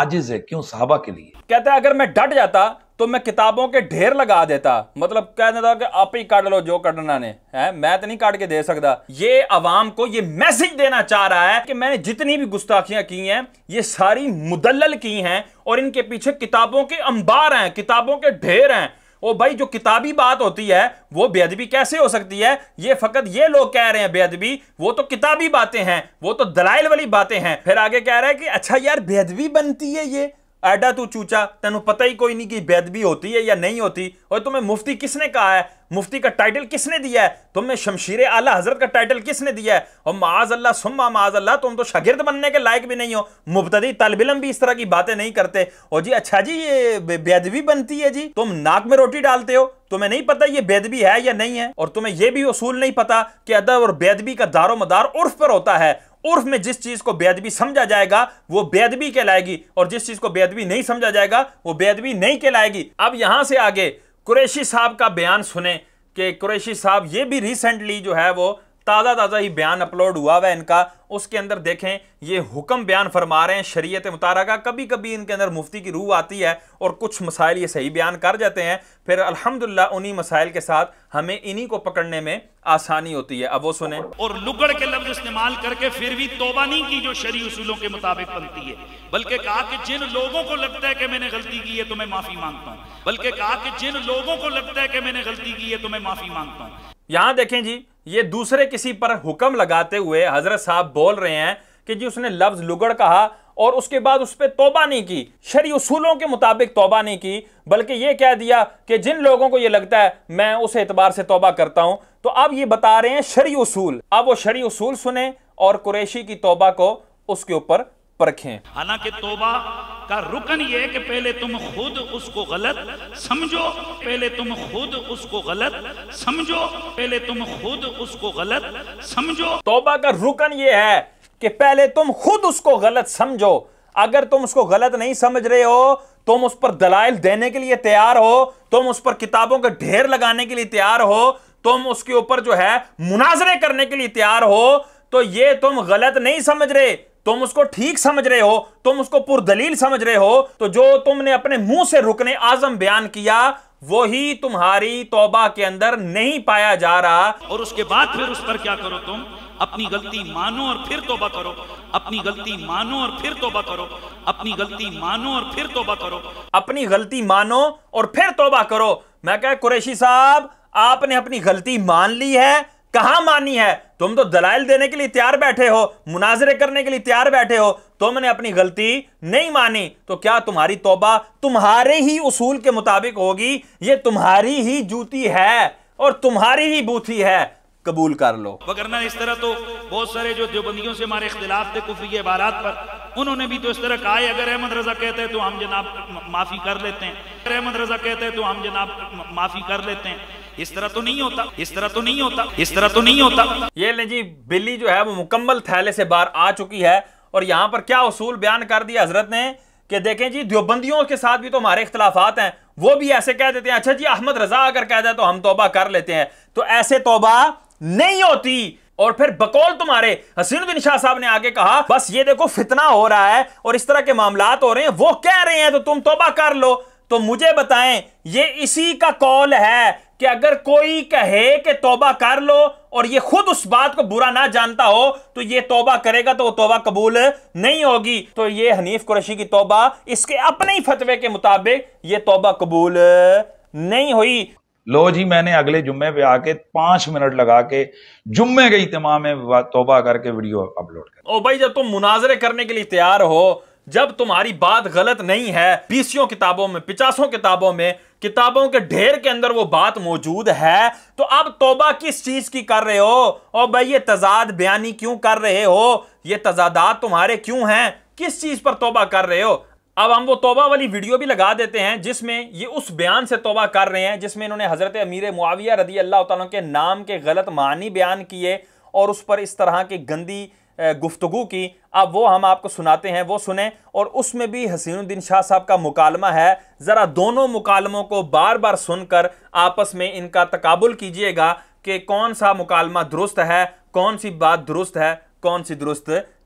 Speaker 1: आजिज है क्यों साहबा के लिए कहते हैं
Speaker 2: अगर मैं डट जाता तो मैं किताबों के ढेर लगा देता मतलब कह देता कि आप ही काट लो जो कटना ने है मैं तो नहीं काट के दे सकता ये आवाम को ये मैसेज देना चाह रहा है कि मैंने जितनी भी गुस्ताखियां की हैं ये सारी मुदल की हैं और इनके पीछे किताबों के अंबार हैं किताबों के ढेर हैं ओ भाई जो किताबी बात होती है वो बेदबी कैसे हो सकती है ये फकत ये लोग कह रहे हैं बेदबी वो तो किताबी बातें हैं वो तो दलाइल वाली बातें हैं फिर आगे कह रहा है कि अच्छा यार बेदबी बनती है ये ऐडा तू चूचा तेन पता ही कोई नहीं कि बेदबी होती है या नहीं होती और तुम्हें मुफ्ती किसने कहा है मुफ्ती का टाइटल किसने दिया है तुम्हें शमशीर आला हजरत का टाइटल किसने दिया है और माज अल्लाह सुम्मा माज अल्लाह तुम तो शागिर्द बनने के लायक भी नहीं हो मुबतदी तलबिलम भी इस तरह की बातें नहीं करते और जी अच्छा जी ये बेदबी बनती है जी तुम नाक में रोटी डालते हो तुम्हें नहीं पता ये बेदबी है या नहीं है और तुम्हें यह भी असूल नहीं पता कि अदब और बेदबी का दारो मदार उर्फ पर होता है उर्फ में जिस चीज को बेदबी समझा जाएगा वो बेदबी कहलाएगी और जिस चीज को बेदबी नहीं समझा जाएगा वो बेदबी नहीं कहलाएगी अब यहां से आगे कुरैशी साहब का बयान सुने कि कुरैशी साहब ये भी रिसेंटली जो है वो ताज़ा ताज़ा ही बयान अपलोड हुआ हुआ है इनका उसके अंदर देखें ये हुक्म बयान फरमा रहे हैं शरीयत मुतारा का कभी कभी इनके अंदर मुफ्ती की रूह आती है और कुछ मसाइल ये सही बयान कर जाते हैं फिर अल्हम्दुलिल्लाह उन्हीं मसाइल के साथ हमें इन्हीं को पकड़ने में आसानी होती है अब वो सुने
Speaker 1: और लुगड़ के लफ्ज इस्तेमाल करके फिर भी तोबा नहीं की जो शरी उसूलों के मुताबिक बनती है बल्कि कहा कि जिन लोगों को लगता है कि मैंने गलती की है तो मैं माफी मांगता हूँ बल्कि कहा कि जिन लोगों को लगता है कि मैंने गलती की है तो मैं माफी मांगता
Speaker 2: हूँ यहाँ देखें जी ये दूसरे किसी पर हुक्म लगाते हुए हजरत साहब बोल रहे हैं कि जी उसने लफ्ज लुगड़ कहा और उसके बाद उस पर तोबा नहीं की शरी उसूलों के मुताबिक तोबा नहीं की बल्कि ये कह दिया कि जिन लोगों को ये लगता है मैं उस एतबार से तोबा करता हूं तो अब ये बता रहे हैं शरी उसूल अब वो शरी उसूल सुने और कुरेशी की तोबा को उसके ऊपर परखें
Speaker 1: हालांकि तोबा का रुकन ये है कि पहले तुम खुद उसको गलत समझो पहले तुम खुद उसको गलत समझो
Speaker 2: पहले तुम खुद उसको गलत समझो तोबा का रुकन ये है कि पहले तुम खुद उसको गलत समझो अगर तुम उसको गलत नहीं समझ रहे हो तुम उस पर दलाइल देने के लिए तैयार हो तुम उस पर किताबों का ढेर लगाने के लिए तैयार हो तुम उसके ऊपर जो है मुनाजरे करने के लिए तैयार हो तो ये तुम गलत नहीं समझ रहे तुम उसको ठीक समझ रहे हो तुम उसको पुरदलील समझ रहे हो तो जो तुमने अपने मुंह से रुकने आजम बयान किया वो ही तुम्हारी तोबा के अंदर नहीं पाया जा रहा और उसके बाद
Speaker 1: फिर उस पर क्या करो तुम अपनी गलती मानो और फिर तोबा करो अपनी गलती मानो और फिर तोबा करो अपनी गलती मानो और फिर तोबा करो
Speaker 2: अपनी गलती मानो और फिर तोबा करो मैं कह कुरैशी साहब आपने अपनी गलती मान ली है कहां मानी है तुम तो दलाइल देने के लिए तैयार बैठे हो मुनाजरे करने के लिए तैयार बैठे हो तुमने अपनी गलती नहीं मानी तो क्या तुम्हारी तोबा तुम्हारे ही उसूल के मुताबिक होगी ये तुम्हारी ही जूती है और तुम्हारी ही बूथी है कबूल कर लो
Speaker 1: वगरना इस तरह तो बहुत सारे जो देवबंदियों से हमारे इख्तिलाफ थे कुफरी इबारात पर उन्होंने भी तो इस तरह कहा अगर अहमद रजा कहते हैं तो हम जनाब माफ़ी कर
Speaker 2: लेते हैं अगर अहमद रजा कहते हैं तो हम जनाब माफ़ी कर लेते हैं इस तरह तो नहीं होता इस तरह तो नहीं होता इस तरह तो नहीं होता ये ले जी बिल्ली जो है वो मुकम्मल थैले से बाहर आ चुकी है और यहाँ पर क्या उसूल बयान कर दिया हजरत ने कि देखें जी दियोबंदियों के साथ भी तो हमारे इख्तलाफात हैं वो भी ऐसे कह देते हैं अच्छा जी अहमद रजा अगर कह दे तो हम तोबा कर लेते हैं तो ऐसे तोबा नहीं होती और फिर बकौल तुम्हारे हसीन बिन शाह साहब ने आगे कहा बस ये देखो फितना हो रहा है और इस तरह के मामलात हो रहे हैं वो कह रहे हैं तो तुम तोबा कर लो तो मुझे बताएं ये इसी का कौल है कि अगर कोई कहे कि तोबा कर लो और ये खुद उस बात को बुरा ना जानता हो तो ये तोबा करेगा तो वो तोबा कबूल नहीं होगी तो ये हनीफ कुरैशी की तोबा इसके अपने ही फतवे के मुताबिक ये तोबा कबूल नहीं हुई लो जी मैंने अगले जुम्मे पे आके
Speaker 1: पांच मिनट लगा के जुम्मे के इतमाम में तोबा करके वीडियो अपलोड कर
Speaker 2: ओ भाई जब तुम मुनाजरे करने के लिए तैयार हो जब तुम्हारी बात गलत नहीं है बीसियों किताबों में पिचासों किताबों में किताबों के ढेर के अंदर वो बात मौजूद है तो अब तोबा किस चीज की कर रहे हो और भाई ये तजाद बयानी क्यों कर रहे हो ये तजादात तुम्हारे क्यों हैं किस चीज पर तोबा कर रहे हो अब हम वो तोबा वाली वीडियो भी लगा देते हैं जिसमें ये उस बयान से तोबा कर रहे हैं जिसमें इन्होंने हजरत अमीर मुआविया रदी अल्लाह के नाम के गलत मानी बयान किए और उस पर इस तरह की गंदी गुफ्तगु की अब वो हम आपको सुनाते हैं वो सुने और उसमें भी हसीनुद्दीन शाह साहब का मुकालमा है ज़रा दोनों मुकालमों को बार बार सुनकर आपस में इनका तकबुल कीजिएगा कि कौन सा मुकालमा दुरुस्त है कौन सी बात दुरुस्त है कौन सी दुरुस्त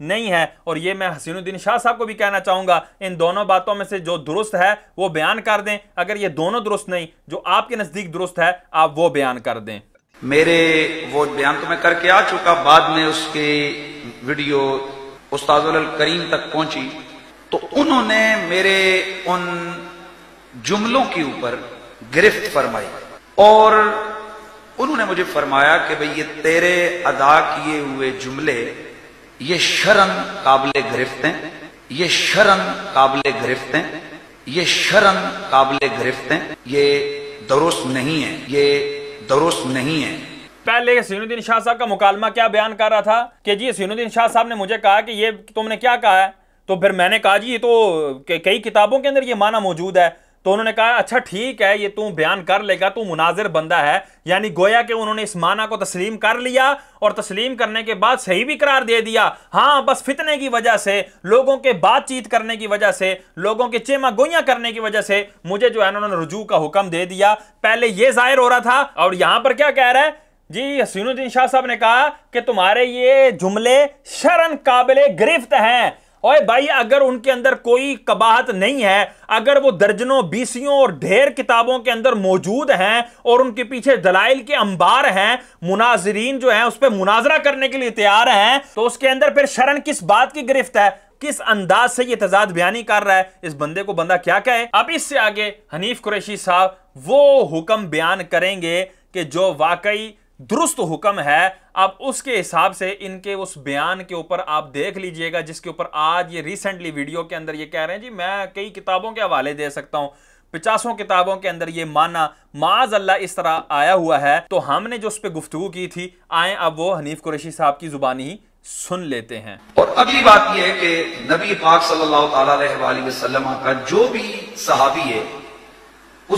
Speaker 2: नहीं है और ये मैं हसीनुद्दीन शाह साहब को भी कहना चाहूँगा इन दोनों बातों में से जो दुरुस्त है वो बयान कर दें अगर ये दोनों दुरुस्त नहीं जो आपके नज़दीक दुरुस्त है आप वो बयान कर दें मेरे वो बयान तो मैं करके आ चुका बाद में उसकी वीडियो
Speaker 1: उस्ताद करीम तक पहुंची तो उन्होंने मेरे उन जुमलों के ऊपर गिरफ्त फरमाई और उन्होंने मुझे फरमाया कि भाई ये तेरे अदा किए हुए जुमले ये शरण काबिल गिरफ्त हैं ये शरण काबिल गिरफ्त हैं ये शरण
Speaker 2: काबिल गिरफ्त हैं ये दरुस्त नहीं है ये दरुस्त नहीं है पहले सीनुद्दीन शाह साहब का मुकालमा क्या बयान कर रहा था कि जी सीनुद्दीन शाह साहब ने मुझे कहा कि ये तुमने क्या कहा है तो फिर मैंने कहा जी ये तो कई किताबों के अंदर ये माना मौजूद है तो उन्होंने कहा अच्छा ठीक है ये तू बयान कर लेगा तू मुनाजिर बंदा है यानी गोया कि उन्होंने इस माना को तस्लीम कर लिया और तस्लीम करने के बाद सही भी करार दे दिया हाँ बस फितने की वजह से लोगों के बातचीत करने की वजह से लोगों के चेमा गोइयां करने की वजह से मुझे जो है उन्होंने रुजू का हुक्म दे दिया पहले यह जाहिर हो रहा था और यहां पर क्या कह रहा है जी हसीनुद्दीन शाह साहब ने कहा कि तुम्हारे ये जुमले शरण काबिल गिरफ्त हैं और भाई अगर उनके अंदर कोई कबाहत नहीं है अगर वो दर्जनों बीसियों और ढेर किताबों के अंदर मौजूद हैं और उनके पीछे दलाइल के अंबार हैं मुनाजरीन जो हैं उस पर मुनाजरा करने के लिए तैयार हैं तो उसके अंदर फिर शरण किस बात की गिरफ्त है किस अंदाज से ये तजाद बयानी कर रहा है इस बंदे को बंदा क्या कहे अब इससे आगे हनीफ कुरैशी साहब वो हुक्म बयान करेंगे कि जो वाकई दुरुस्त हुक्म है अब उसके हिसाब से इनके उस बयान के ऊपर आप देख लीजिएगा जिसके ऊपर आज ये रिसेंटली वीडियो के अंदर ये कह रहे हैं जी मैं कई किताबों के हवाले दे सकता हूं पचासों किताबों के अंदर ये माना माज अल्लाह इस तरह आया हुआ है तो हमने जो उस पर गुफ्तु की थी आए अब वो हनीफ कुरेशी साहब की जुबानी ही सुन लेते हैं और अगली
Speaker 1: बात यह है कि नबी पाक सल्लाम का जो भी सहाबी है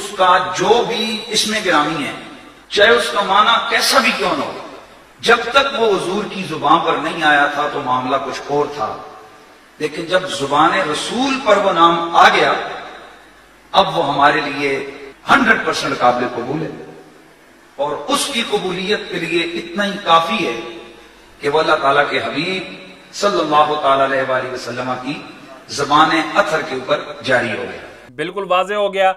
Speaker 1: उसका जो भी इसमें ग्रामी है चाहे उसका माना कैसा भी क्यों ना हो जब तक वो हजूर की जुबान पर नहीं आया था तो मामला कुछ और था लेकिन जब जुबान रसूल पर वो नाम आ गया अब वो हमारे लिए हंड्रेड परसेंट काबिल कबूल है और उसकी कबूलियत के लिए इतना ही काफी है कि वह अल्लाह तला के हबीब
Speaker 2: सल्लल्लाहु की जबान अथर के ऊपर जारी हो गया बिल्कुल वाजे हो गया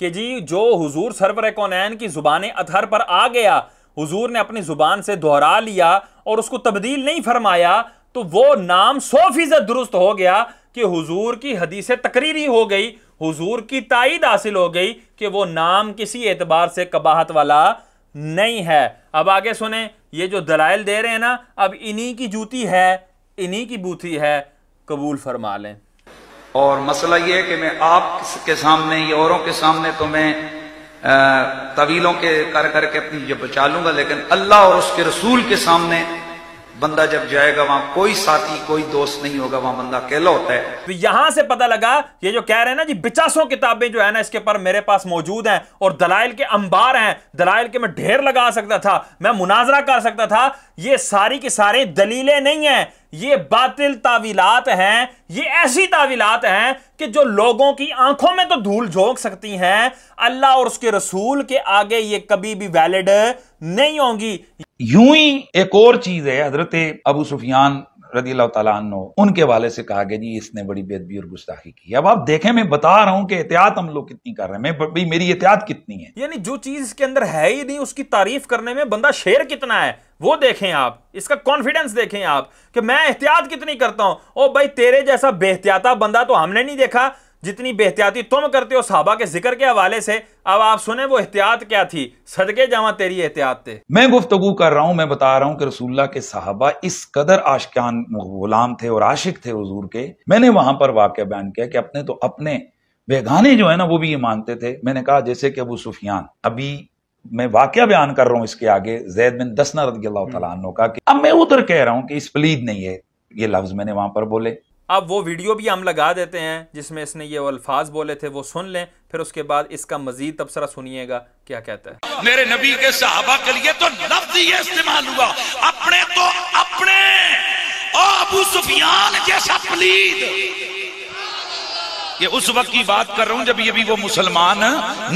Speaker 2: कि जी जो हुजूर सरवर कौनैन की ज़ुबान अतहर पर आ गया हुजूर ने अपनी ज़ुबान से दोहरा लिया और उसको तब्दील नहीं फरमाया तो वो नाम सौ फीसद दुरुस्त हो गया कि हुजूर की हदीस तकरीरी हो गई हुजूर की तायद हासिल हो गई कि वो नाम किसी एतबार से कबाहत वाला नहीं है अब आगे सुने ये जो दलाइल दे रहे हैं ना अब इन्हीं की जूती है इन्हीं की बूथी है कबूल फरमा लें और मसला यह है कि मैं आप के सामने या
Speaker 1: औरों के सामने तो मैं तवीलों के कर करके अपनी जब बचा लूंगा लेकिन
Speaker 2: अल्लाह और उसके रसूल के सामने बंदा जब जाएगा वहां कोई साथी कोई दोस्त नहीं होगा वहां बंदा अकेला होता है तो यहां से पता लगा ये जो कह रहे हैं ना जी पिचासों किताबें जो है ना इसके पर मेरे पास मौजूद हैं और दलाइल के अंबार हैं दलाइल के मैं ढेर लगा सकता था मैं मुनाजरा कर सकता था ये सारी की सारी दलीलें नहीं है ये बातिल तावीलात हैं ये ऐसी तावीलात हैं कि जो लोगों की आंखों में तो धूल झोंक सकती हैं अल्लाह और उसके रसूल के आगे ये कभी भी वैलिड नहीं होंगी यूं ही एक और चीज है हजरत अबू सुफियान रदी तन
Speaker 1: उनके वाले से कहा गया जी इसने बड़ी बेदबी और गुस्ताखी की अब आप देखें मैं बता रहा हूं कि एहतियात हम लोग कितनी
Speaker 2: कर रहे हैं मैं मेरी एहतियात कितनी है यानी जो चीज इसके अंदर है ही नहीं उसकी तारीफ करने में बंदा शेर कितना है वो देखें आप इसका कॉन्फिडेंस देखें आप कि मैं एहतियात कितनी करता हूं ओ भाई तेरे जैसा बेहतियाता बंदा तो हमने नहीं देखा जितनी बेहतियाती तुम करते हो साहबा के जिक्र के हवाले से अब आप सुने वो एहतियात क्या थी सदके जावा तेरी एहतियात थे मैं
Speaker 1: गुफ्तगु कर रहा हूँ मैं बता रहा हूँ कि रसूल्ला के साहबा इस कदर आशकान गुलाम थे और आशिक थे हजूर के मैंने वहां पर वाक्य बयान किया कि अपने तो अपने बेगाने जो है ना वो भी ये मानते थे मैंने कहा जैसे कि अबू सुफियान अभी मैं वाक्य बयान कर रहा हूँ इसके आगे जैद बिन दसना रदी अल्लाह हम्म। तला का अब मैं उधर कह रहा हूँ कि इस प्लीद नहीं है ये लफ्ज मैंने वहां पर बोले
Speaker 2: अब वो वीडियो भी हम लगा देते हैं जिसमें इसने ये अल्फाज बोले थे वो सुन लें फिर उसके बाद इसका मजीद तबसरा सुनिएगा क्या कहता है
Speaker 1: मेरे नबी के सहाबा के लिए तो लफ्ज ये इस्तेमाल हुआ अपने तो अपने अबू सुफियान जैसा प्लीद ये उस वक्त की बात कर रहा हूं जब ये भी वो मुसलमान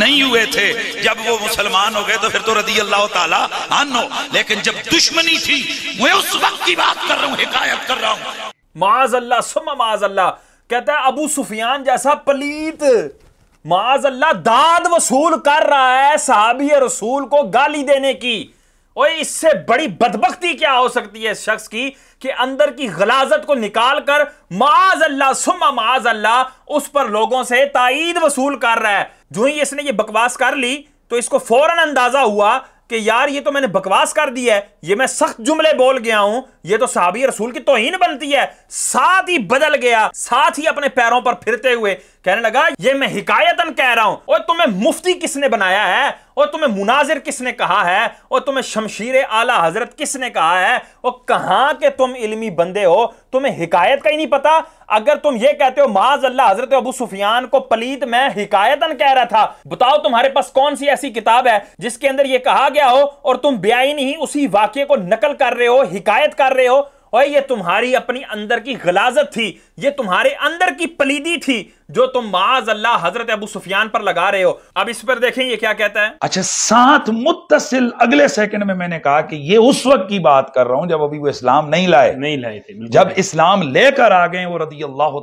Speaker 1: नहीं हुए थे जब वो मुसलमान हो गए तो फिर तो रदी अल्लाह ताला लेकिन जब दुश्मनी थी मैं उस वक्त की बात कर रहा हूं हिकायत कर रहा हूं
Speaker 2: सुम माज अल्लाह कहता है अबू सुफियान जैसा पलीत अल्लाह दाद वसूल कर रहा है साहबी रसूल को गाली देने की और इससे बड़ी बदबख्ती क्या हो सकती है शख्स की कि अंदर की गलाजत को निकाल कर माज अल्लाह सुम माज अल्लाह उस पर लोगों से ताइद वसूल कर रहा है जो ही इसने ये बकवास कर ली तो इसको फौरन अंदाजा हुआ कि यार ये तो मैंने बकवास कर दी है ये मैं सख्त जुमले बोल गया हूं ये तो सहाबी रसूल की तोहिन बनती है साथ ही बदल गया साथ ही अपने पैरों पर फिरते हुए कहने लगा ये मैं हिकायतन कह रहा हूं और तुम्हें मुफ्ती किसने बनाया है और तुम्हें मुनाजिर किसने कहा है और तुम्हें शमशीर आला हजरत किसने कहा है और कहाँ के तुम इल्मी बंदे हो तुम्हें हिकायत का ही नहीं पता अगर तुम ये कहते हो माज अल्लाह हजरत अबू सुफियान को पलीत मैं हिकायतन कह रहा था बताओ तुम्हारे पास कौन सी ऐसी किताब है जिसके अंदर यह कहा गया हो और तुम बेआईन ही उसी वाक्य को नकल कर रहे हो हिकायत कर रहे हो और ये तुम्हारी अपनी अंदर की गलाजत थी ये तुम्हारे अंदर की पलीदी थी जो तुम माज अल्लाह हजरत अबू सुफियान पर लगा रहे हो अब इस पर देखें ये क्या कहता है
Speaker 1: अच्छा साथ मुतसिल अगले सेकंड में मैंने कहा कि ये उस वक्त की बात कर रहा हूं जब अभी वो इस्लाम नहीं लाए नहीं लाए थे जब इस्लाम लेकर आ गए वो रदी अल्लाह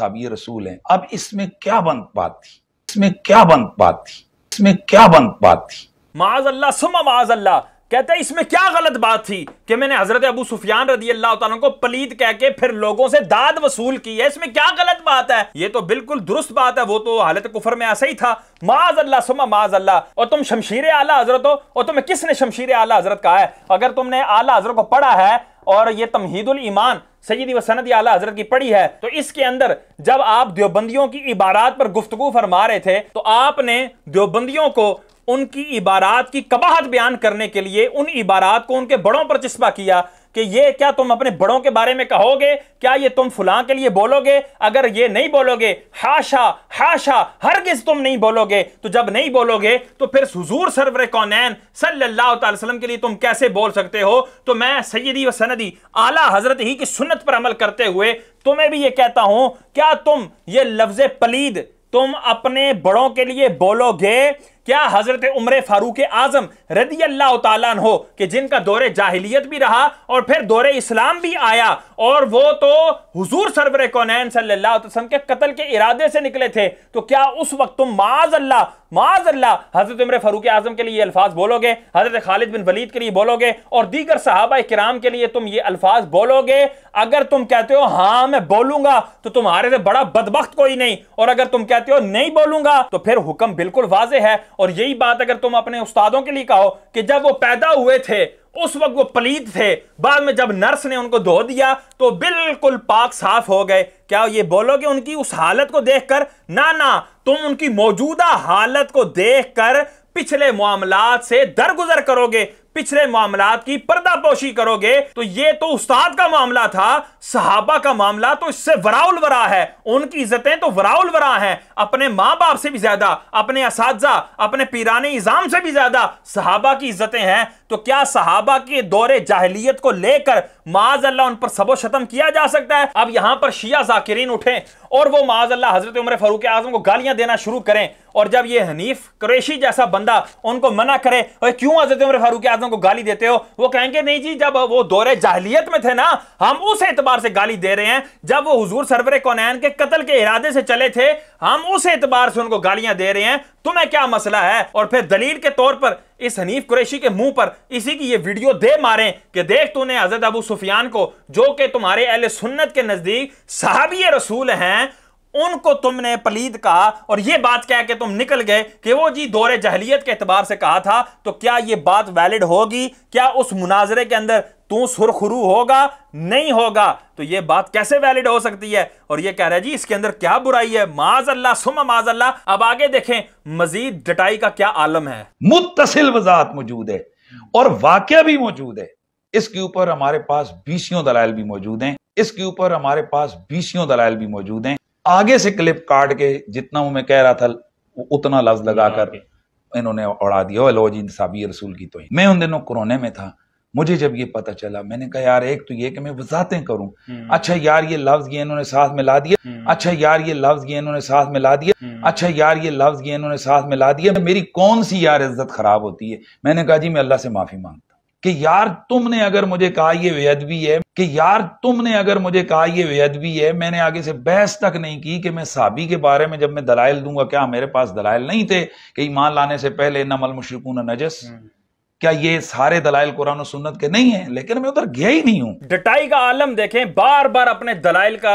Speaker 1: तबी रसूल है अब इसमें क्या बन बात थी इसमें क्या बन बात थी इसमें क्या बन बात थी
Speaker 2: माज अल्लाह सुमा माज अल्लाह कहते हैं इसमें क्या गलत बात थी कि मैंने हजरत अबू सुफियान रदी अल्लाह तला को पलीद कह के फिर लोगों से दाद वसूल की है इसमें क्या गलत बात है ये तो बिल्कुल दुरुस्त बात है वो तो हालत कुफर में ऐसा ही था माज अल्लाह सुमा माज अल्लाह और तुम शमशीर आला हजरत हो और तुम्हें किसने शमशीर आला हजरत कहा है अगर तुमने आला हजरत को पढ़ा है और ये तमहीदुल ईमान सईदी वसनत आला हजरत की पड़ी है तो इसके अंदर जब आप देवबंदियों की इबारात पर गुफ्तगु फरमा रहे थे तो आपने देवबंदियों को उनकी इबारात की कबाहत बयान करने के लिए उन इबारात को उनके बड़ों पर चस्पा किया कि ये क्या तुम अपने बड़ों के बारे में कहोगे क्या ये तुम फुलां के लिए बोलोगे अगर ये नहीं बोलोगे हाशा हाशा किस तुम नहीं बोलोगे तो जब नहीं बोलोगे तो फिर हुजूर सरवर कौनैन सल्लल्लाहु अलैहि वसल्लम के लिए तुम कैसे बोल सकते हो तो मैं सैदी व सनदी आला हजरत ही की सुन्नत पर अमल करते हुए तुम्हें भी ये कहता हूं क्या तुम ये लफ्ज पलीद तुम अपने बड़ों के लिए बोलोगे क्या हजरत उम्र फारूक आजम रदी अल्लाह तन हो कि जिनका दौरे जाहिलियत भी रहा और फिर दौरे इस्लाम भी आया और वो तो हजूर सरवर कौन सल्लाम के कत्ल के इरादे से निकले थे तो क्या उस वक्त तुम माज अल्लाह माज अल्लाह हजरत उम्र फारूक आजम के लिए यह अल्फाज बोलोगे हजरत खालिद बिन वलीद के लिए बोलोगे और दीगर साहबा कराम के लिए तुम ये अल्फाज बोलोगे अगर तुम कहते हो हाँ मैं बोलूंगा तो तुम्हारे से बड़ा बदबक कोई नहीं और अगर तुम कहते हो नहीं बोलूंगा तो फिर हुक्म बिल्कुल वाजे है और यही बात अगर तुम अपने उस्तादों के लिए कहो कि जब वो पैदा हुए थे उस वक्त वो पलीत थे बाद में जब नर्स ने उनको धो दिया तो बिल्कुल पाक साफ हो गए क्या ये बोलोगे उनकी उस हालत को देखकर ना ना तुम उनकी मौजूदा हालत को देखकर पिछले मामला से दरगुजर करोगे पिछले मामला की पर्दापोशी करोगे तो ये तो उस्ताद का मामला था सहाबा का मामला तो इससे वराउल वरा है उनकी इज्जतें तो वराउल वरा हैं अपने माँ बाप से भी ज्यादा अपने इस अपने पीराने इजाम से भी ज्यादा सहाबा की इज्जतें हैं तो क्या सहाबा के दौरे जाहलीत को लेकर अल्लाह उन पर सबो शतम किया जा सकता है अब यहां पर शिया जाकिरीन उठें और वो माज अल्लाह हजरत उम्र फारूक आजम को गालियां देना शुरू करें और जब ये हनीफ क्रेशी जैसा बंदा उनको मना करे और क्यों हजरत उम्र फारूक आजम को गाली देते हो वो कहेंगे नहीं जी जब वो दौरे जाहलीत में थे ना हम उस एतबार से गाली दे रहे हैं जब वो हजूर सरवर कौनैन के कतल के इरादे से चले थे हम उस एतबार से उनको गालियां दे रहे हैं तुम्हें क्या मसला है और फिर दलील के तौर पर इस हनीफ कुरैशी के मुंह पर इसी की ये वीडियो दे मारें कि देख तूने हजरत अबू सुफियान को जो कि तुम्हारे अहल सुन्नत के नज़दीक साहबी रसूल हैं उनको तुमने पलीद कहा और यह बात कह के तुम निकल गए कि वो जी दौरे जहलीत के अतबार से कहा था तो क्या यह बात वैलिड होगी क्या उस मुनाजरे के अंदर तू सुरखरू होगा नहीं होगा तो ये बात कैसे वैलिड हो सकती है और ये कह रहा है जी इसके अंदर क्या बुराई है माज अल्लाह सुम माज अल्लाह अब आगे देखें मजीद डटाई का क्या आलम है
Speaker 1: मुतसिल वजात मौजूद है और वाक्य भी मौजूद है इसके ऊपर हमारे पास बीसियों दलाल भी मौजूद है इसके ऊपर हमारे पास बीसियों दलाल भी मौजूद है आगे से क्लिप काट के जितना मैं कह रहा था उतना लफ्ज लगाकर इन्होंने उड़ा दिया लो जी इंसाबी रसूल की तो मैं उन दिनों कोरोना में था मुझे जब ये पता चला मैंने कहा यार एक तो ये कि मैं वजातें करूं हम्म। अच्छा यार ये लफ्ज ये इन्होंने साथ मिला दिया हम्म। अच्छा यार ये लफ्ज ये इन्होंने साथ मिला दिया हम्म। अच्छा यार ये लफ्ज ये इन्होंने साथ मिला दिया मेरी कौन सी यार इज्जत खराब होती है मैंने कहा जी मैं अल्लाह से माफी मांगता कि यार तुमने अगर मुझे कहा ये वेदबी है कि यार तुमने अगर मुझे कहा ये वेदबी है मैंने आगे से बहस तक नहीं की कि मैं साबी के बारे में जब मैं दलाइल दूंगा क्या मेरे पास दलाइल नहीं थे कि ईमान लाने से पहले नमल मुशरकून नजस क्या ये सारे दलाइल कुरान
Speaker 2: और सुन्नत के नहीं है लेकिन मैं उधर गया ही नहीं हूं डटाई का आलम देखें बार बार अपने दलाइल का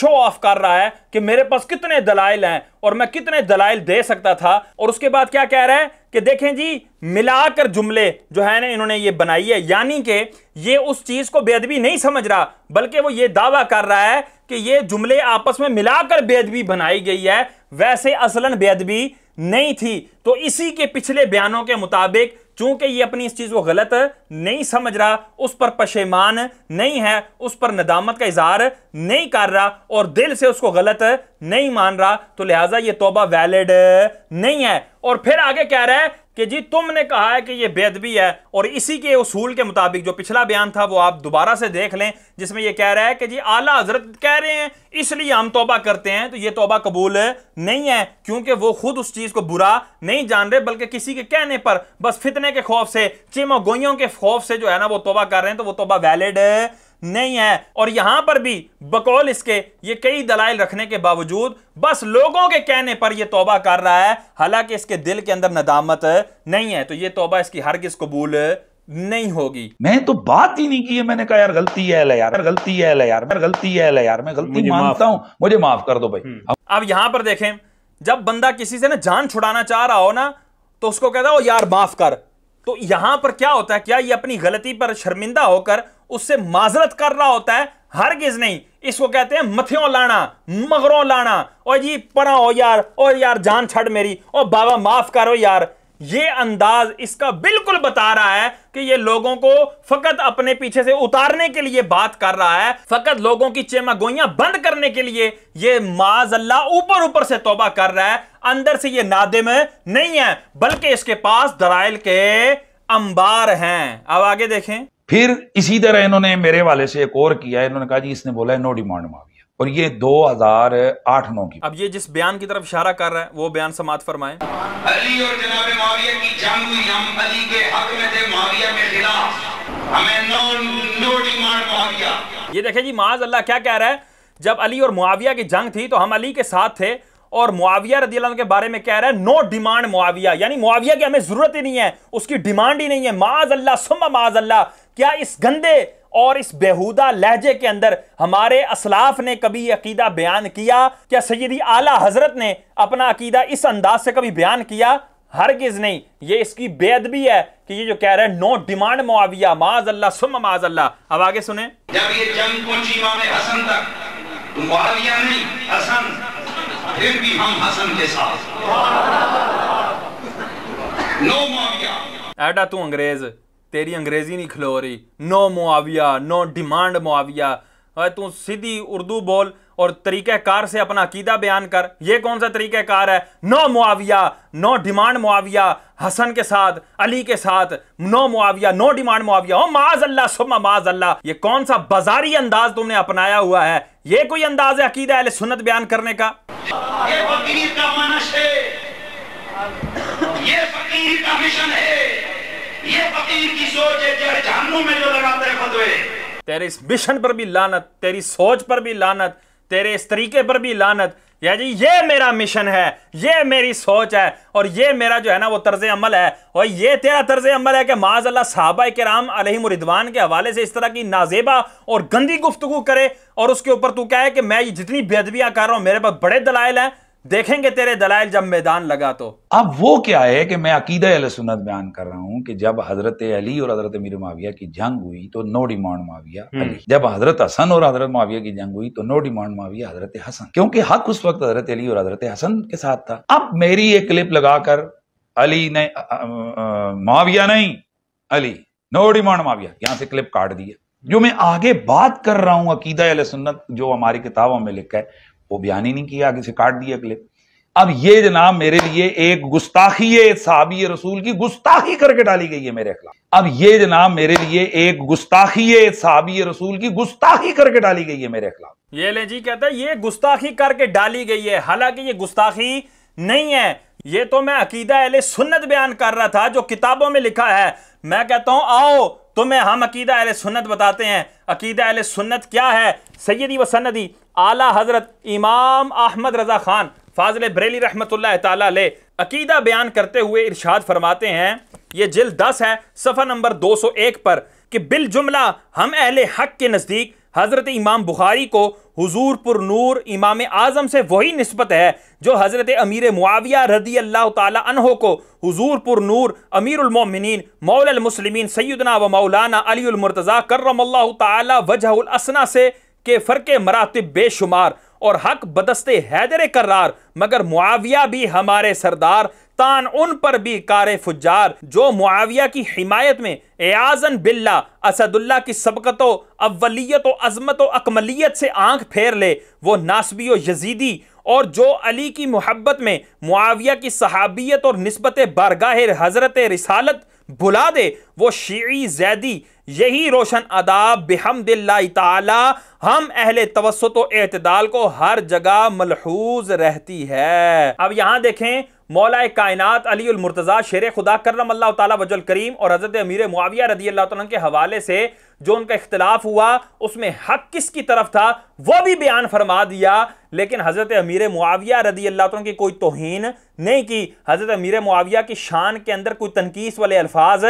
Speaker 2: शो ऑफ कर रहा है कि मेरे पास कितने दलाइल हैं और मैं कितने दलाइल दे सकता था और उसके बाद क्या कह रहा है कि देखें जी मिलाकर जुमले जो है ना इन्होंने ये बनाई है यानी कि ये उस चीज़ को बेदबी नहीं समझ रहा बल्कि वो ये दावा कर रहा है कि ये जुमले आपस में मिलाकर बेदबी बनाई गई है वैसे असलन बेदबी नहीं थी तो इसी के पिछले बयानों के मुताबिक चूंकि ये अपनी इस चीज को गलत नहीं समझ रहा उस पर पशेमान नहीं है उस पर नदामत का इजहार नहीं कर रहा और दिल से उसको गलत नहीं मान रहा तो लिहाजा ये तोबा वैलिड नहीं है और फिर आगे कह रहा है कि जी तुमने कहा है कि ये बेदबी है और इसी के उसूल के मुताबिक जो पिछला बयान था वो आप दोबारा से देख लें जिसमें ये कह रहा है कि जी आला हजरत कह रहे हैं इसलिए हम तोबा करते हैं तो ये तोबा कबूल नहीं है क्योंकि वो खुद उस चीज़ को बुरा नहीं जान रहे बल्कि किसी के कहने पर बस फितने के खौफ से चिमोगोइयों के खौफ से जो है ना वो तोबा कर रहे हैं तो वो तोबा वैलिड है नहीं है और यहां पर भी बकौल इसके ये कई दलाइल रखने के बावजूद बस लोगों के कहने पर यह तोबा कर रहा है हालांकि इसके दिल के अंदर नदामत नहीं है तो यह तोबा इसकी हर किस कबूल नहीं होगी
Speaker 1: मैं तो बात ही नहीं की है मैंने कहा यार गलती है ले यार गलती है ले यार मैं गलती है ले यार मैं गलती मानता हूं मुझे माफ कर दो भाई हम्म।
Speaker 2: अब यहां पर देखें जब बंदा किसी से ना जान छुड़ाना चाह रहा हो ना तो उसको कहता हो यार माफ कर तो यहां पर क्या होता है क्या ये अपनी गलती पर शर्मिंदा होकर उससे माजरत कर रहा होता है हर गिज नहीं इसको कहते हैं मथियों लाना मगरों लाना और जी परा हो यार और यार जान छड़ मेरी और बाबा माफ करो यार ये अंदाज इसका बिल्कुल बता रहा है कि ये लोगों को फकत अपने पीछे से उतारने के लिए बात कर रहा है फकत लोगों की गोइया बंद करने के लिए ये अल्लाह ऊपर ऊपर से तोबा कर रहा है अंदर से ये नादे में नहीं है बल्कि इसके पास दराइल के अंबार हैं अब आगे देखें
Speaker 1: फिर इसी तरह इन्होंने मेरे वाले से एक और किया इन्होंने कहा जी इसने बोला है नो डिमांड माविया और ये 2008 नौ की
Speaker 2: अब ये जिस बयान की तरफ इशारा कर रहा है वो बयान समात फरमाए अली और माविया की जंग हुई
Speaker 1: हम अली के हक में थे माविया के खिलाफ
Speaker 2: हमें नो नो डिमांड माविया ये देखे जी माज अल्लाह क्या कह रहा है जब अली और मुआविया की जंग थी तो हम अली के साथ थे और मुआविया रदी के बारे में कह रहे हैं नो डिमांड मुआविया यानी मुआविया की हमें जरूरत ही नहीं है उसकी डिमांड ही नहीं है माज अल्लाह सुम माज अल्लाह क्या इस गंदे और इस बेहुदा लहजे के अंदर हमारे असलाफ ने कभी अकीदा बयान किया क्या सैदी आला हजरत ने अपना अकीदा इस अंदाज से कभी बयान किया हरगिज नहीं ये इसकी बेदबी है कि ये जो कह रहे हैं नो डिमांड मुआविया माज अल्लाह सुम माज अल्लाह अब आगे सुने
Speaker 1: जब ये जंग पहुंची हसन तक
Speaker 2: तो मुआविया नहीं हसन फिर भी हम हसन के साथ नो मुआविया एडा तू अंग्रेज तेरी अंग्रेजी नहीं खलो रही no Muawiya no demand Muawiya तू सीधी उर्दू बोल और तरीक़ार से अपना अकीदा बयान कर यह कौन सा तरीक़ार है no Muawiya no demand Muawiya Hasan के साथ अली के साथ no Muawiya no demand Muawiya ओ माज अल्लाह सुमा माज अल्लाह ये कौन सा बाजारी अंदाज तुमने अपनाया हुआ है ये कोई अंदाज है अकीदा अहल सुन्नत बयान करने का ये फकीर का मनश है
Speaker 1: ये फकीर का मिशन है ये फकीर की सोच है में जो लगाते हैं
Speaker 2: तेरे इस मिशन पर भी लानत तेरी सोच पर भी लानत तेरे इस तरीके पर भी लानत या जी ये मेरा मिशन है ये मेरी सोच है और ये मेरा जो है ना वो तर्ज अमल है और ये तेरा तर्ज अमल है कि माज अल्लाह साहबा के राम अलहमरिदवान के हवाले से इस तरह की नाजेबा और गंदी गुफ्तु करे और उसके ऊपर तू क्या है कि मैं ये जितनी बेदबियाँ कर रहा हूँ मेरे पास बड़े दलाइल हैं देखेंगे तेरे दलाइल जब मैदान लगा तो
Speaker 1: अब वो क्या है कि मैं अकीद सुनत बयान कर रहा हूँ कि जब हजरत अली और हजरत मीर माविया की जंग हुई तो नो डिमांड माविया हम्म। अली जब हजरत हसन और हजरत माविया की जंग हुई तो नो डिमांड माविया हजरत हसन क्योंकि हक उस वक्त हजरत अली और हजरत हसन के साथ था अब मेरी एक क्लिप लगाकर अली ने माविया नहीं अली नो डिमांड माविया यहां से क्लिप काट दिया जो मैं आगे बात कर रहा हूं अकीदा अल सुन्नत जो हमारी किताबों में लिखा है वो बयान ही नहीं किया किसी काट दिए अगले अब ये जनाब मेरे लिए एक गुस्ताखी साहबी रसूल की गुस्ताखी करके डाली गई है मेरे खिलाफ अब ये जनाब मेरे लिए एक गुस्ताखी साहबी रसूल की गुस्ताखी करके डाली गई है मेरे खिलाफ
Speaker 2: ये ले जी कहता है ये गुस्ताखी करके डाली गई है हालांकि ये गुस्ताखी नहीं है ये तो मैं अकीदा अहले सुन्नत बयान कर रहा था जो किताबों में लिखा है मैं कहता हूं आओ तुम्हें हम अकीदा अल सुन्नत बताते हैं अकीदा अल सुन्नत क्या है सैदी व सन्नदी आला हज़रत इमाम अहमद रज़ा ख़ान फाजिल बरेली रहमत तकीदा अकीदा बयान करते हुए इरशाद फरमाते हैं ये जिल दस है सफ़ा नंबर दो सौ एक पर कि बिल जुमला हम अहल हक के नज़दीक हज़रत इमाम बुखारी को हजूर पुर नूर इमाम आज़म से वही नस्बत है जो हज़रत अमीर मुआविया रदी अल्लाह तहो को हजूर पुर नूर अमीरमिन मौलमसलिमिन सैदना व मौलाना अलीमरतज़ा करम तजहसना से के फ़र्क मरातब बेशुमार और हक बदस्ते हैदर करार मगर मुआविया भी हमारे सरदार तान उन पर भी कार फुजार जो मुआविया की हिमायत में एयाजन बिल्ला असदुल्ला की सबकत अव्वलियत अजमत अकमलियत से आंख फेर ले वो नासबी यजीदी और जो अली की मोहब्बत में मुआविया की सहाबियत और नस्बत बरगाह हजरत रिसालत भुला दे वो शी जैदी यही रोशन अदाब बेहमदिल्ला ताला हम अहले तवसत एतदाल को हर जगह मलहूज रहती है अब यहाँ देखें मौला अली मुर्तजा शेर खुदा करम अल्लाह वजल करीम और हज़रत अमीर मुआविया रदी अल्लाह तन के हवाले से जो उनका इख्तलाफ हुआ उसमें हक किसकी तरफ था वह भी बयान फरमा दिया लेकिन हज़रत अमीर मुआविया रदी अल्लाह तन की कोई तोहन नहीं की हज़रत अमीर मुआविया की शान के अंदर कोई तनकीस वाले अल्फाज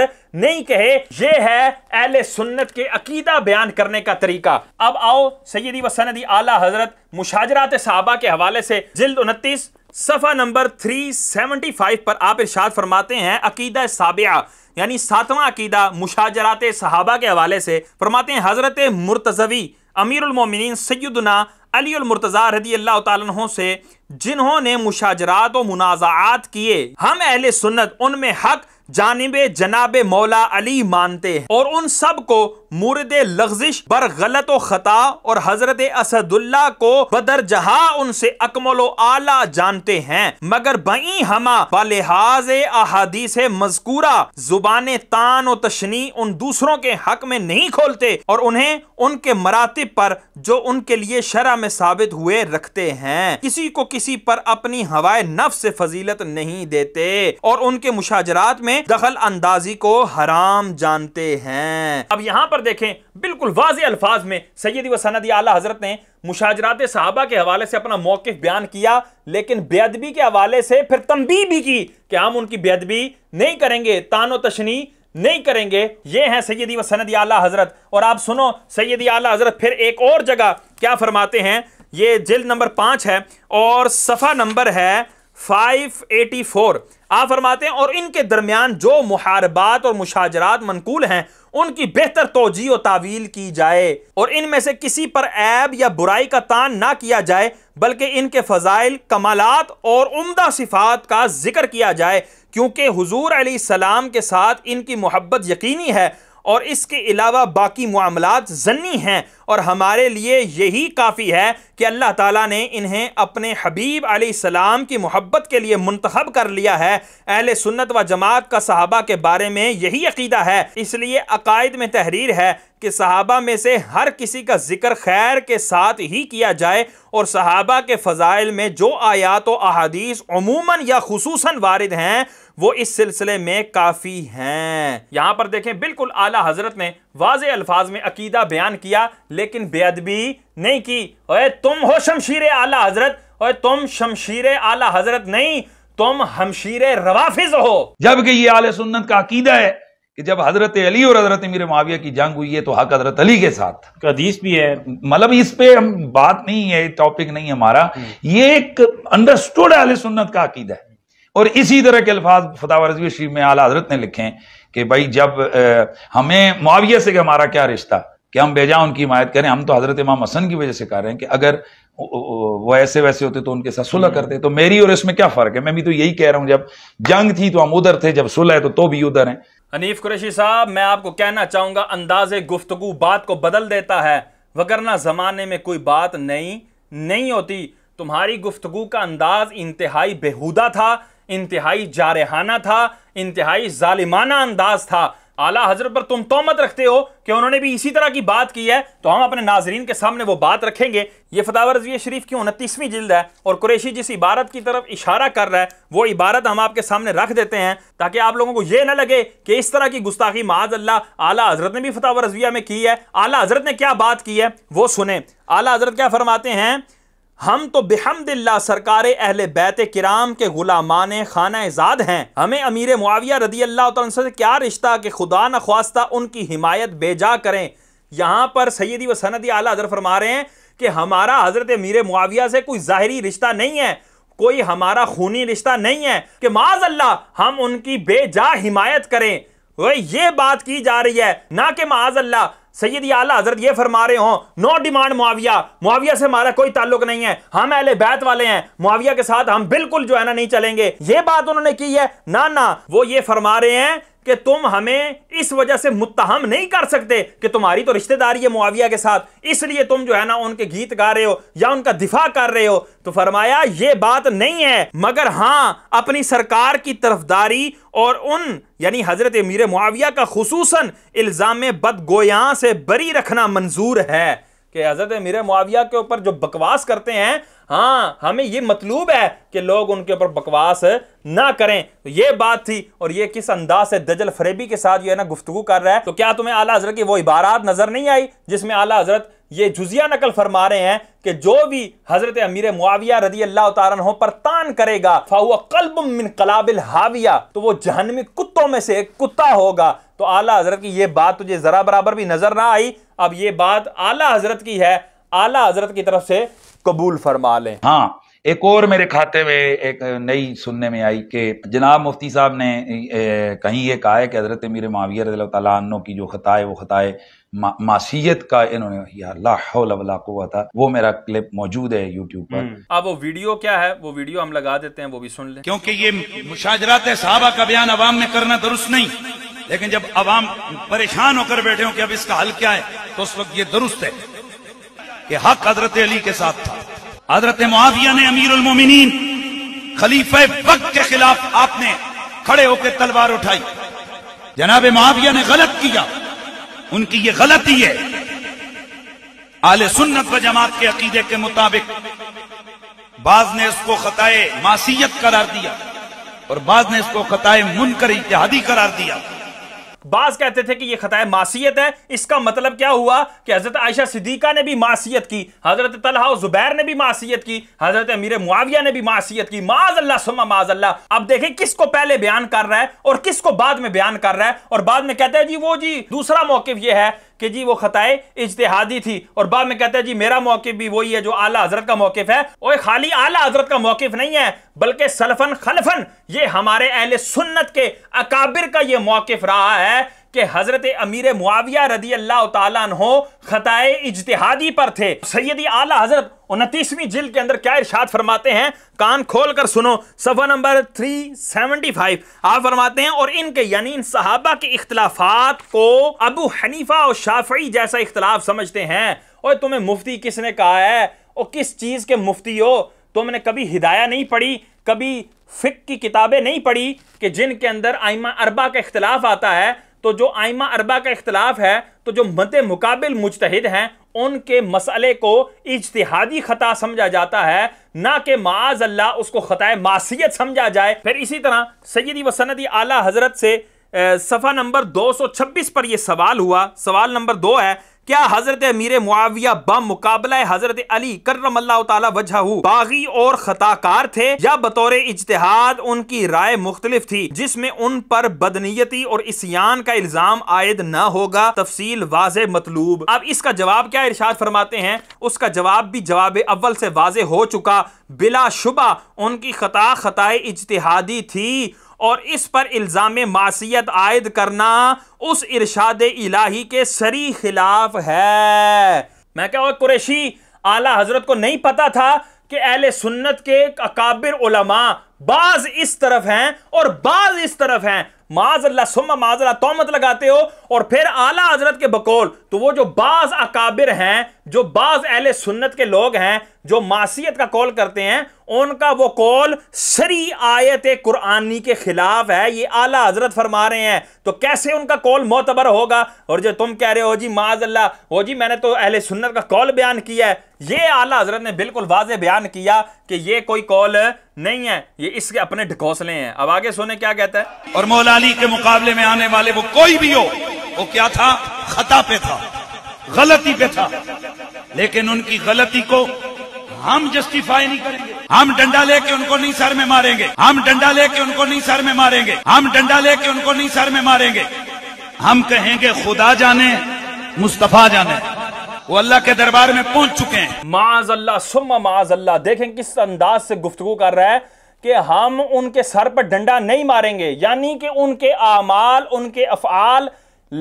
Speaker 2: नहीं कहे यह है अहल सुन्नत के अकीदा बयान करने का तरीका अब आओ सैदी वसनदी आला हज़रत मुशाजरात साहबा के हवाले से जिल्द उनतीस सफ़ा नंबर 375 पर आप इर्शाद फरमाते हैं अकीदा साबिया यानी सातवां अकीदा मुशाजरात सहाबा के हवाले से फरमाते हैं हज़रत मुर्तज़वी अमीरमिन सैदना अलीमरतज़ा रदी अल्लाह तहों से जिन्होंने मुशाजरात और मुनाजात किए हम अहल सुन्नत उनमें हक़ जानब जनाब मौला अली मानते हैं और उन सब को मुर्द लफ्जिश बर गलत ख़ता और हजरत असदुल्ला को बदर जहा उनसे अकमलो आला जानते हैं मगर बई हमा बलहाज अहादीस मजकूरा जुबान तान और तशनी उन दूसरों के हक में नहीं खोलते और उन्हें उनके मरातब पर जो उनके लिए शरा में साबित हुए रखते हैं किसी को किसी पर अपनी हवाए नफ से फजीलत नहीं देते और उनके मुशाजरात में दखल अंदाजी को हराम जानते हैं अब यहां पर देखें बिल्कुल वाज अल्फाज में सैयदी व सनदी आला हजरत ने मुशाजरात साहबा के हवाले से अपना मौकफ बयान किया लेकिन बेदबी के हवाले से फिर तंबी भी की कि हम उनकी बेदबी नहीं करेंगे तानो तशनी नहीं करेंगे ये हैं सैयदी व सनदी आला हजरत और आप सुनो सैयदी आला हजरत फिर एक और जगह क्या फरमाते हैं ये जिल्द नंबर पांच है और सफ़ा नंबर है फाइव एटी फोर आप फरमाते हैं और इनके दरमियान जो मुहारबात और मुशाजरात मनकूल हैं उनकी बेहतर तोजी और तावील की जाए और इनमें से किसी पर ऐब या बुराई का तान ना किया जाए बल्कि इनके फ़जाइल कमालत और उम्दा सिफात का जिक्र किया जाए क्योंकि हुजूर सलाम के साथ इनकी मोहब्बत यकीनी है और इसके अलावा बाकी मामला जन्नी हैं और हमारे लिए यही काफ़ी है कि अल्लाह ताला ने इन्हें अपने हबीब सलाम की मोहब्बत के लिए मंतखब कर लिया है अहल सुन्नत व जमात का सहाबा के बारे में यही अकीदा है इसलिए अकायद में तहरीर है कि सहाबा में से हर किसी का जिक्र खैर के साथ ही किया जाए और सहाबा के फ़जाइल में जो आयात व अहादीस अमूमन या खसूस वारद हैं वो इस सिलसिले में काफ़ी हैं यहां पर देखें बिल्कुल आला हजरत ने वाज अल्फाज में अकीदा बयान किया लेकिन बेअदबी नहीं की ओए तुम हो शमशीर आला हजरत ओए तुम शमशीर आला हजरत नहीं तुम हमशीर रवाफिज हो जबकि ये आल सुन्नत का अकीदा है कि जब हजरत अली और हजरत मीर माविया
Speaker 1: की जंग हुई है तो हक हजरत अली के साथ कदीस भी है मतलब इस पे हम बात नहीं है टॉपिक नहीं हमारा हम्म। ये एक अंडरस्टूड आले सुन्नत का अकीदा है और इसी तरह के अल्फाज फताह रजवी शरीफ में आला हजरत ने लिखे हैं कि भाई जब आ, हमें मुआविया से हमारा क्या रिश्ता कि हम बेजा उनकी हिमायत करें हम तो हजरत इमाम हसन की वजह से कर रहे हैं कि अगर वो ऐसे वैसे होते तो उनके साथ सुलह करते तो मेरी और इसमें क्या फर्क है मैं भी तो यही कह रहा हूं जब जंग थी तो हम उधर थे जब सुलह है तो, तो भी उधर हैं
Speaker 2: हनीफ कुरैशी साहब मैं आपको कहना चाहूंगा अंदाज गुफ्तगु बात को बदल देता है वगरना जमाने में कोई बात नहीं नहीं होती तुम्हारी गुफ्तगु का अंदाज इंतहाई बेहुदा था इंतहाई जारहाना था इंतहाई जालिमाना अंदाज था आला हजरत पर तुम तोमत रखते हो कि उन्होंने भी इसी तरह की बात की है तो हम अपने नाजरीन के सामने वो बात रखेंगे ये फतावर रजवी शरीफ की उनतीसवीं जिल्द है और कुरेशी जिस इबारत की तरफ इशारा कर रहा है वो इबारत हम आपके सामने रख देते हैं ताकि आप लोगों को ये ना लगे कि इस तरह की गुस्ताखी माज अल्लाह आला हजरत ने भी फतावर रजविया में की है आला हजरत ने क्या बात की है वो सुने आला हजरत क्या फरमाते हैं हम तो बेहमदिल्ला सरकार अहल बैत किराम के गुलामान खाना एजाद हैं हमें अमीर मुआविया रदी अल्लाह से क्या रिश्ता कि खुदा न ख्वास्ता उनकी हिमायत बेजा करें यहाँ पर सैदी व सनदी आला हजर फरमा रहे हैं कि हमारा हजरत अमीर मुआविया से कोई ज़ाहरी रिश्ता नहीं है कोई हमारा खूनी रिश्ता नहीं है कि माज अल्लाह हम उनकी बेजा हिमायत करें वह ये बात की जा रही है ना कि माज अल्लाह सैयद आला हजरत ये फरमा रहे हो नो डिमांड मुआविया मुआविया से हमारा कोई ताल्लुक नहीं है हम अहले बैत वाले हैं मुआविया के साथ हम बिल्कुल जो है ना नहीं चलेंगे ये बात उन्होंने की है ना ना वो ये फरमा रहे हैं कि तुम हमें इस वजह से मुत्तहम नहीं कर सकते कि तुम्हारी तो रिश्तेदारी है मुआविया के साथ इसलिए तुम जो है ना उनके गीत गा रहे हो या उनका दिफा कर रहे हो तो फरमाया ये बात नहीं है मगर हाँ अपनी सरकार की तरफदारी और उन यानी हजरत मीर मुआविया का खसूस इल्ज़ाम बदगोया से बरी रखना मंजूर है कि हजरत मीर मुआविया के ऊपर जो बकवास करते हैं हाँ हमें ये मतलूब है कि लोग उनके ऊपर बकवास ना करें तो ये बात थी और ये किस अंदाज से दजल फरेबी के साथ जो है ना गुफ्तु कर रहा है तो क्या तुम्हें आला हजरत की वो इबारात नजर नहीं आई जिसमें आला हजरत ये जुजिया नकल फरमा रहे हैं कि जो भी हजरत अमीर मुआविया रदी अल्लाह तारन हो पर तान करेगा फाहुआ कलबिन कलाबिल हाविया तो वो जहनवी कुत्तों में से एक कुत्ता होगा तो आला हजरत की यह बात तुझे ज़रा बराबर भी नज़र ना आई अब यह बात आला हजरत की है आला हजरत की तरफ से कबूल फरमा लें
Speaker 1: हाँ एक और मेरे खाते में एक नई सुनने में आई कि जनाब मुफ्ती साहब ने कहीं ये कहा है कि हज़रत मीर माविया रज तनों की जो ख़ता है वो ख़ता है मासीत का इन्होंने था वो मेरा क्लिप मौजूद है यूट्यूब पर हम्म।
Speaker 2: अब वो वीडियो क्या है वो वीडियो हम लगा देते हैं वो भी सुन ले क्योंकि ये मुशाजरात
Speaker 1: साहबा का बयान अवाम में करना दुरुस्त नहीं लेकिन जब अवाम परेशान होकर बैठे हो कि अब इसका हल क्या है तो उस वक्त ये दुरुस्त है कि हक हजरत अली के साथ था हजरत मुआविया ने अमीर उलमोमिन खलीफे वक्त के खिलाफ आपने खड़े होकर तलवार उठाई जनाब मुआविया ने गलत किया उनकी ये गलती है आले सुन्नत व जमात के अकीदे के मुताबिक
Speaker 2: बाज ने इसको खताए मासीत करार दिया और बाज ने इसको खताए मुनकर इतिहादी करार दिया बाज कहते थे कि यह खताए मासीत है इसका मतलब क्या हुआ कि हजरत आयशा सिद्दीका ने भी मासीत की हजरत तलहा जुबैर ने भी मासीत की हजरत अमीर मुआविया ने भी मासीत की माज अल्लाह सुमा माज अल्लाह अब देखें किसको पहले बयान कर रहा है और किसको बाद में बयान कर रहा है और बाद में कहते हैं जी वो जी दूसरा मौकफ यह है कि जी वो खताए इजतहादी थी और बाद में कहते हैं जी मेरा मौके भी वही है जो आला हजरत का मौके है और खाली आला हजरत का मौके नहीं है बल्कि सलफन खलफन ये हमारे अहल सुन्नत के अकाबिर का ये मौके रहा है कि हजरत अमीर मुआविया रदी अल्लाह तहो खताए इजतहादी पर थे सैदी आला हजरत उनतीसवीं जिल के अंदर क्या इर्शाद फरमाते हैं कान खोल कर सुनो सफा नंबर 375 आप फरमाते हैं और इनके यानी इन सहाबा के इख्तलाफात को अबू हनीफा और शाफी जैसा इख्तलाफ समझते हैं और तुम्हें मुफ्ती किसने कहा है और किस चीज़ के मुफ्ती हो तुमने कभी हिदाया नहीं पढ़ी कभी फ़िक की किताबें नहीं पढ़ी कि जिनके अंदर आइमा अरबा का इख्तलाफ आता है तो जो आइमा अरबा का इख्तलाफ है तो जो मद मुकाबिल मुजतहिद हैं उनके मसले को इजतहादी ख़ता समझा जाता है ना कि माज अल्लाह उसको ख़तः मासीत समझा जाए फिर इसी तरह सैदी वसनदी आला हज़रत से सफ़ा नंबर 226 पर यह सवाल हुआ सवाल नंबर दो है क्या हजरत अमीर मुआविया बम मुकाबला हजरत अली करम वजह बागी और खताकार थे या बतौर इजतहाद उनकी राय मुख्तलिफ थी जिसमे उन पर बदनीयती और इसियान का इल्जाम आयद न होगा तफसील वाज मतलूब अब इसका जवाब क्या इर्शाद फरमाते हैं उसका जवाब भी जवाब अव्वल से वाज हो चुका बिला शुबा उनकी खता खताए इजतहादी थी और इस पर इल्ज़ाम मासीत आयद करना उस इरशाद इलाही के सरी खिलाफ है मैं क्या कुरेशी आला हजरत को नहीं पता था कि अहल सुन्नत के अकाबिर उलमा बाज इस तरफ हैं और बाज इस तरफ हैं माजल्ला सुम्मा अल्लाह तोमत लगाते हो और फिर आला हजरत के बकौल तो वो जो बाज अकाबिर हैं जो बाज अहल सुन्नत के लोग हैं जो मासीत का कॉल करते हैं उनका वो कॉल सरी आयत कुरानी के खिलाफ है ये आला हजरत फरमा रहे हैं तो कैसे उनका कॉल मोतबर होगा और जो तुम कह रहे हो जी माज अल्लाह हो जी मैंने तो अहल सुन्नत का कॉल बयान किया है ये आला हजरत ने बिल्कुल वाज बयान किया कि ये कोई कॉल नहीं है ये इसके अपने ढकोसले हैं अब आगे सोने क्या कहता है और मौला अली के मुकाबले में आने वाले वो कोई भी हो वो क्या था खता
Speaker 1: पे था गलती पे था लेकिन उनकी गलती को हम जस्टिफाई नहीं करेंगे हम डंडा लेके उनको नहीं सर में मारेंगे हम डंडा लेके उनको नहीं सर में मारेंगे हम डंडा लेके उनको नहीं सर में मारेंगे हम कहेंगे खुदा जाने मुस्तफा जाने वो
Speaker 2: अल्लाह के दरबार में पहुंच चुके हैं माज अल्लाह सुमा माज अल्लाह देखें किस अंदाज से गुफ्तगु कर रहा है कि हम उनके सर पर डंडा नहीं मारेंगे यानी कि उनके आमाल उनके अफ़ाल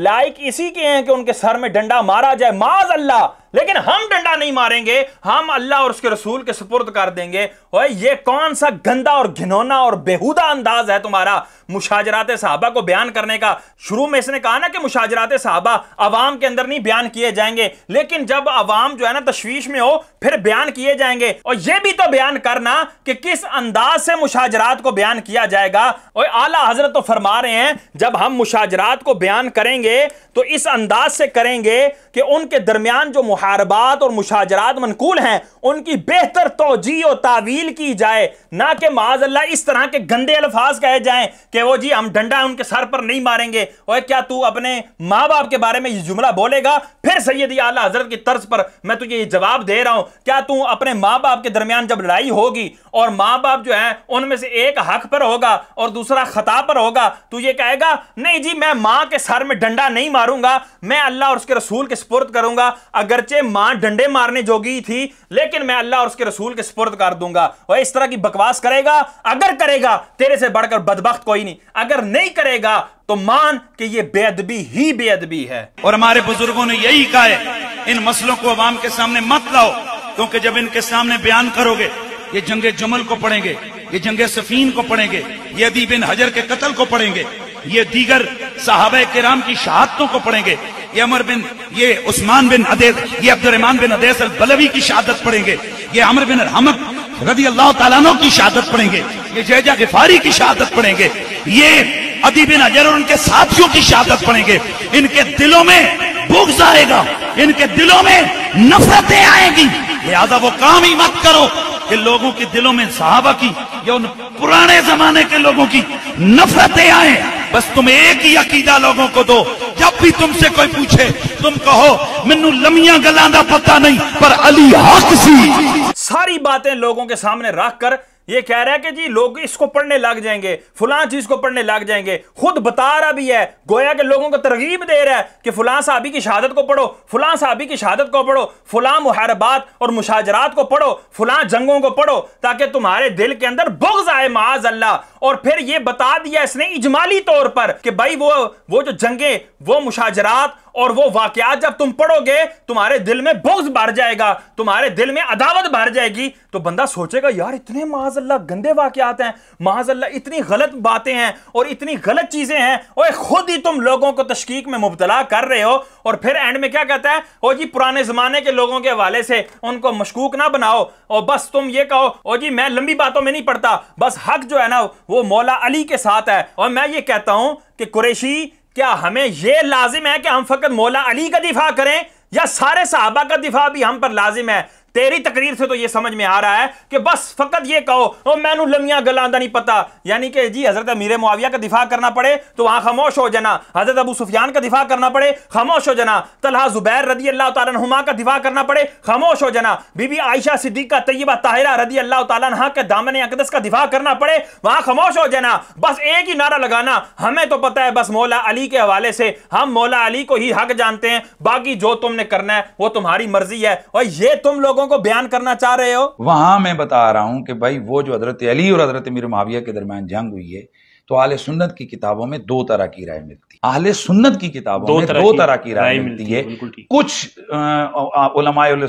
Speaker 2: लाइक इसी के हैं कि उनके सर में डंडा मारा जाए माज अल्लाह लेकिन हम डंडा नहीं मारेंगे हम अल्लाह और उसके रसूल के सुपुर्द कर देंगे और ये कौन सा गंदा और घिनौना और बेहुदा अंदाज है तुम्हारा मुशाजरात साहबा को बयान करने का शुरू में इसने कहा ना कि मुशाजरात साहबा अवाम के अंदर नहीं बयान किए जाएंगे लेकिन जब अवाम जो है ना तशवीश में हो फिर बयान किए जाएंगे और यह भी तो बयान करना कि किस अंदाज से मुशाजरात को बयान किया जाएगा और आला हजरत तो फरमा रहे हैं जब हम मुशाजरात को बयान करेंगे तो इस अंदाज से करेंगे कि उनके दरमियान जो मुहारबात और मुशाजरात मनकूल हैं उनकी बेहतर तोजी और तावील की जाए ना कि माजल्ला इस तरह के गंदे अल्फाज कहे जाएं कि वो जी हम डंडा उनके सर पर नहीं मारेंगे और क्या तू अपने माँ बाप के बारे में ये जुमला बोलेगा फिर सैद आला हजरत की तर्ज पर मैं तुझे ये जवाब दे रहा हूँ क्या तू अपने माँ बाप के दरमियान जब लड़ाई होगी और माँ बाप जो है उनमें से एक हक पर होगा और दूसरा खता पर होगा तू ये कहेगा नहीं जी मैं माँ के सर में डंडा नहीं मारूंगा मैं अल्लाह और उसके रसूल के स्पुर्द करूंगा अगर सच्चे मां डंडे मारने जोगी थी लेकिन मैं अल्लाह और उसके रसूल के सुपुर्द कर दूंगा वह इस तरह की बकवास करेगा अगर करेगा तेरे से बढ़कर बदबक कोई नहीं अगर नहीं करेगा तो मान कि ये बेअदबी ही बेअदबी है और हमारे
Speaker 1: बुजुर्गों ने यही कहा है इन मसलों को अवाम के सामने मत लाओ क्योंकि जब इनके सामने बयान करोगे ये जंगे जमल को पढ़ेंगे ये जंगे सफीन को पढ़ेंगे ये अदीब बिन हजर के कत्ल को पढ़ेंगे ये दीगर साहब राम की शहादतों को पढ़ेंगे ये अमर बिन ये उस्मान बिन अदे ये अब्दुलरमान बिन अदेस बलवी की शहादत पढ़ेंगे ये अमर बिन हमक रजी अल्लाह तला की शहादत पढ़ेंगे ये जयजा गिफारी की शहादत पढ़ेंगे ये अदीब नजर और उनके साथियों की शहादत पड़ेंगे इनके दिलों में भूख जाएगा इनके दिलों में नफरतें आएंगी लिहाजा वो काम ही मत करो कि लोगों के दिलों में सहाबा की या उन पुराने जमाने के लोगों की नफरतें आए बस तुम एक ही अकीदा लोगों को दो जब भी तुमसे कोई पूछे
Speaker 2: तुम कहो मेनू लमिया गलाना पता नहीं पर अली हक सी सारी बातें लोगों के सामने रख कर ये कह रहा है कि जी लोग इसको पढ़ने लग जाएंगे फलां चीज को पढ़ने लग जाएंगे खुद बता रहा भी है गोया के लोगों को तरगीब दे रहा है कि फलां साहबी की शहादत को पढ़ो फलां साहबी की शहादत को पढ़ो फलां मुहरबात और मुशाजरात को पढ़ो फुलां जंगों को पढ़ो ताकि तुम्हारे दिल के अंदर बुग्ज आए माज अल्लाह और फिर यह बता दिया इसने इजमाली तौर पर कि भाई वो वो जो जंगे वो मुशाजरात और वो वाकयात जब तुम पढ़ोगे तुम्हारे दिल में बोझ भर जाएगा तुम्हारे दिल में अदावत भर जाएगी तो बंदा सोचेगा यार इतने माजल्ला गंदे वाकयात हैं माजल्ला इतनी गलत बातें हैं और इतनी गलत चीज़ें हैं और खुद ही तुम लोगों को तशकीक में मुबतला कर रहे हो और फिर एंड में क्या कहता है ओ जी पुराने ज़माने के लोगों के हवाले से उनको मशकूक ना बनाओ और बस तुम ये कहो ओ जी मैं लंबी बातों में नहीं पढ़ता बस हक जो है ना वो मौला अली के साथ है और मैं ये कहता हूं कि कुरेशी क्या हमें यह लाजिम है कि हम फकत मौला अली का दिफा करें या सारे साहबा का दिफा भी हम पर लाजिम है तेरी तकरीर से तो ये समझ में आ रहा है कि बस फकत ये कहो ओ मैं लमिया गलांदा नहीं पता यानी कि जी हजरत अमीर मुआविया का दिफा करना पड़े तो वहां खामोश हो जाना हजरत अबू सुफियान का दिफा करना पड़े खामोश हो जाना तलहा जुबैर रदी अल्लाह तुमा का दिफा करना पड़े खामोश हो जाना बीबी आयशा सिद्दीका तयबा ताहिरा रदी अल्लाह तहा के दामन अकदस का दिफा करना पड़े वहां खामोश हो जाना बस एक ही नारा लगाना हमें तो पता है बस मौला अली के हवाले से हम मौला अली को ही हक जानते हैं बाकी जो तुमने करना है वो तुम्हारी मर्जी है और ये तुम लोगों लोगों को बयान करना चाह रहे हो
Speaker 1: वहां मैं बता रहा हूं कि भाई वो जो हजरत अली और हजरत मीर माविया के दरमियान जंग हुई है तो आले सुन्नत की किताबों में दो तरह की राय मिलती है आले सुन्नत की किताबों दो में तरह दो तरह की राय मिलती है कुछ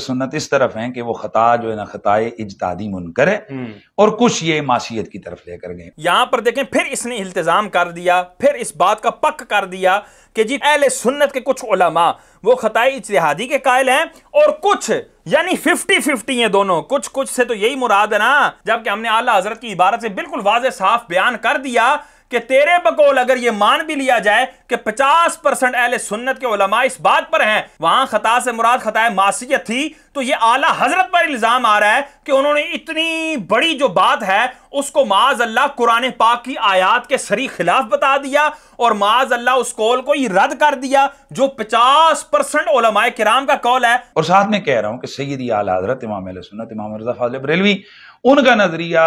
Speaker 1: सुन्नत इस तरफ हैं कि वो खता जो है ना खताए इजतादी मुनकर है हम्म। और कुछ ये मासीत की तरफ लेकर गए
Speaker 2: यहां पर देखें फिर इसने इल्तजाम कर दिया फिर इस बात का पक कर दिया कि जी अहल सुन्नत के कुछ उलमा वो खतई इतिहादी के कायल हैं और कुछ यानी फिफ्टी फिफ्टी हैं दोनों कुछ कुछ से तो यही मुराद है ना जबकि हमने आला हजरत की इबारत से बिल्कुल वाज साफ बयान कर दिया कि तेरे बकौल अगर ये मान भी लिया जाए कि 50 परसेंट अहल सुन्नत के उलमा इस बात पर हैं वहां खता से मुराद खताए मासीत थी तो ये आला हजरत पर इल्जाम आ रहा है कि उन्होंने इतनी बड़ी जो बात है उसको माज अल्लाह कुरान पाक की आयात के सरी खिलाफ बता दिया और माज अल्लाह उस कौल को ही रद्द कर दिया जो 50 परसेंट ओलमाए किराम का कौल है
Speaker 1: और साथ में कह रहा हूं कि सैदी आला हजरत इमाम सुन्नत इमाम रजा बरेलवी उनका नजरिया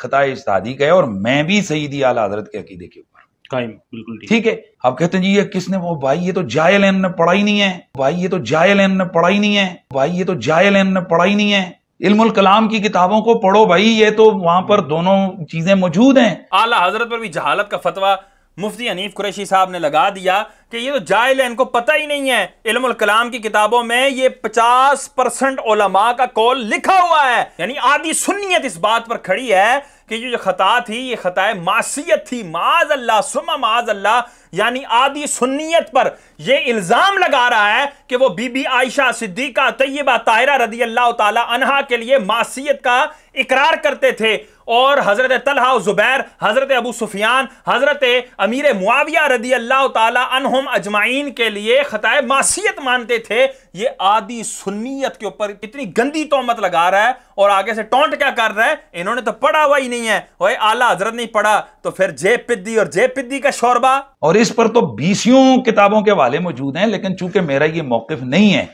Speaker 1: खताए इस्तादी का है और मैं भी सईदी आला हजरत के अकीदे के ऊपर बिल्कुल ठीक है आप कहते हैं जी ये किसने वो भाई ये तो जायल ने पढ़ा ही नहीं है भाई ये तो जायल ने पढ़ा ही नहीं है भाई ये तो जायल ने पढ़ा ही नहीं है इल्मुल कलाम की किताबों को पढ़ो भाई ये तो वहां पर दोनों चीजें मौजूद हैं
Speaker 2: आला हजरत पर भी जहालत का फतवा मुफ्ती अनीफ कुरैशी साहब ने लगा दिया कि ये तो जायल है इनको पता ही नहीं है इल्मुल कलाम की किताबों में ये 50 परसेंट ओलमा का कौल लिखा हुआ है यानी आधी सुन्नीत इस बात पर खड़ी है कि ये जो खता थी ये खताए मासीत थी माज अल्लाह सुमा माज अल्लाह यानी आदि सुन्नीत पर ये इल्ज़ाम लगा रहा है कि वो बीबी आयशा सिद्दीका तय्यबा ताहिरा रदी अल्लाह तला के लिए मासीत का इकरार करते थे और हज़रत तलहा ज़ुबैर हज़रत अबू सुफियान हज़रत अमीर मुआविया रदी अल्लाह तहम अजमाइन के लिए ख़तः मासीत मानते थे ये आदि सुन्नीत के ऊपर इतनी गंदी तोहमत लगा रहा है और आगे से टोंट क्या कर रहा है इन्होंने तो पढ़ा हुआ ही नहीं है वही आला हजरत नहीं पढ़ा तो फिर जे पिद्दी और जे पिद्दी का शोरबा और इस पर तो बीसियों
Speaker 1: किताबों के वाले मौजूद हैं लेकिन चूंकि मेरा ये मौकफ नहीं है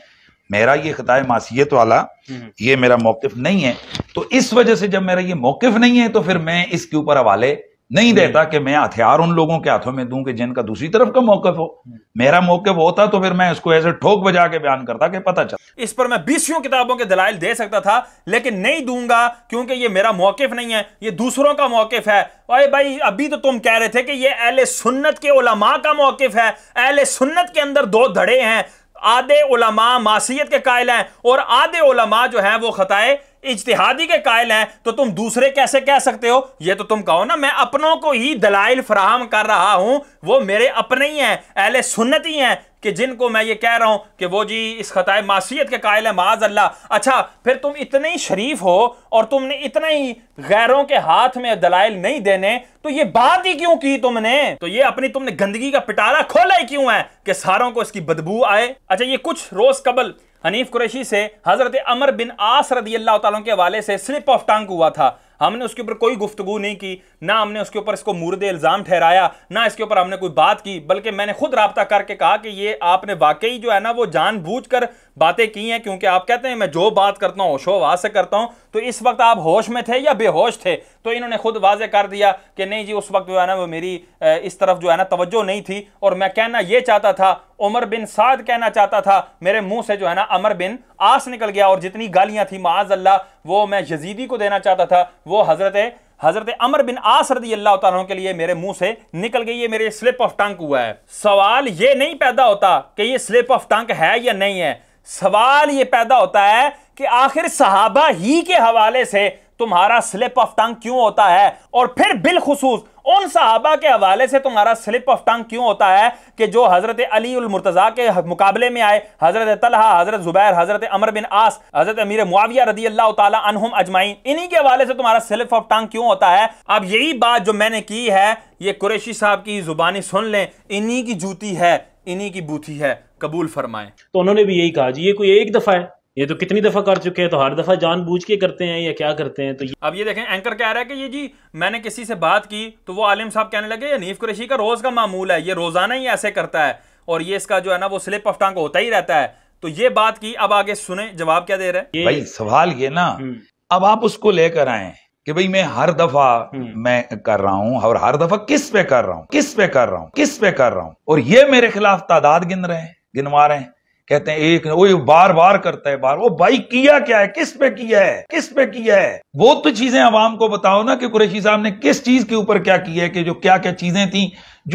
Speaker 1: मेरा ये खताए मासीत वाला हम्म। ये मेरा मौकफ नहीं है तो इस वजह से जब मेरा ये मौकफ नहीं है तो फिर मैं इसके ऊपर हवाले नहीं हम्म। देता कि मैं हथियार उन लोगों के हाथों में दूं कि जिनका दूसरी तरफ का मौकफ हो हम्म। मेरा मौकफ होता तो फिर मैं इसको ऐसे ठोक बजा के बयान करता कि पता चल
Speaker 2: इस पर मैं बीसियों किताबों के दलाइल दे सकता था लेकिन नहीं दूंगा क्योंकि ये मेरा मौकफ नहीं है ये दूसरों का मौकफ है अरे भाई अभी तो तुम कह रहे थे कि ये अहल सुन्नत के उलमा का मौकफ है अहल सुन्नत के अंदर दो धड़े हैं आधे उलमा मासीत के कायल हैं और आधे उलमा जो हैं वो ख़ताए इजतिहादी के कायल हैं तो तुम दूसरे कैसे कह सकते हो ये तो तुम कहो ना मैं अपनों को ही दलाइल फ्राहम कर रहा हूं वो मेरे अपने ही हैं अहले सुन्नत ही हैं कि जिनको मैं ये कह रहा हूं कि वो जी इस खताए मासीत के कायल है माज अल्लाह अच्छा फिर तुम इतने ही शरीफ हो और तुमने इतने ही गैरों के हाथ में दलाइल नहीं देने तो ये बात ही क्यों की तुमने तो ये अपनी तुमने गंदगी का पिटारा खोला ही क्यों है कि सारों को इसकी बदबू आए अच्छा ये कुछ रोज कबल हनीफ कुरैशी से हजरत अमर बिन आस रदी अल्लाह तला के हवाले से स्लिप ऑफ टंग हुआ था हमने उसके ऊपर कोई गुफ्तगु नहीं की ना हमने उसके ऊपर इसको मुर्द इल्ज़ाम ठहराया ना इसके ऊपर हमने कोई बात की बल्कि मैंने खुद रबता करके कहा कि ये आपने वाकई जो है ना वो जानबूझ कर बातें की हैं क्योंकि आप कहते हैं मैं जो बात करता हूँ आवाज से करता हूँ तो इस वक्त आप होश में थे या बेहोश थे तो इन्होंने खुद वाजे कर दिया कि नहीं जी उस वक्त जो है ना वो मेरी इस तरफ जो है ना तवज्जो नहीं थी और मैं कहना ये चाहता था उमर बिन साद कहना चाहता था मेरे मुंह से जो है ना अमर बिन आस निकल गया और जितनी गालियां थी माज अल्लाह वो मैं यजीदी को देना चाहता था वो हजरत हजरत अमर बिन आस रदी अल्लाह तला के लिए मेरे मुंह से निकल गई ये मेरे स्लिप ऑफ टंक हुआ है सवाल ये नहीं पैदा होता कि ये स्लिप ऑफ टंक है या नहीं है सवाल यह पैदा होता है कि आखिर सहाबा ही के हवाले से तुम्हारा स्लिप ऑफ टंग क्यों होता है और फिर बिलखसूस उन सहाबा के हवाले से तुम्हारा स्लिप ऑफ टंग क्यों होता है कि जो हजरत अली मुर्तज़ा के मुकाबले में आए हजरत तलहा हजरत जुबैर हजरत अमर बिन आस हजरत अमीर मुआविया रदी अल्लाह तहम अजमाइन इन्हीं के हवाले से तुम्हारा स्लिप ऑफ टंग क्यों होता है अब यही बात जो मैंने की है ये कुरेशी साहब की जुबानी सुन लें इन्हीं की जूती है इन्हीं की बूथी है कबूल फरमाए तो उन्होंने भी यही कहा जी ये कोई एक दफा है ये तो कितनी दफा कर चुके हैं तो हर दफा जानबूझ के करते हैं या क्या करते हैं तो ये... अब ये देखें एंकर कह रहा है कि ये जी मैंने किसी से बात की तो वो आलिम साहब कहने लगे ये नीफ कुरेशी का रोज का मामूल है ये रोजाना ही ऐसे करता है और ये इसका जो है ना वो स्लिप ऑफ टांग होता ही रहता है तो ये बात की अब आगे सुने जवाब क्या दे रहे हैं भाई
Speaker 1: सवाल ये ना हम्म। अब आप उसको लेकर आए कि भाई मैं हर दफा हम्म। मैं कर रहा हूं और हर दफा किस पे कर रहा हूं किस पे कर रहा हूं किस पे कर रहा हूं और ये मेरे खिलाफ तादाद गिन रहे हैं गिनवा रहे हैं कहते हैं एक वो बार बार करता है बार वो भाई किया क्या है किस पे किया है किस पे किया है वो तो चीजें आवाम को बताओ ना कि कुरैशी साहब ने किस चीज के ऊपर क्या किया है कि जो क्या क्या चीजें थी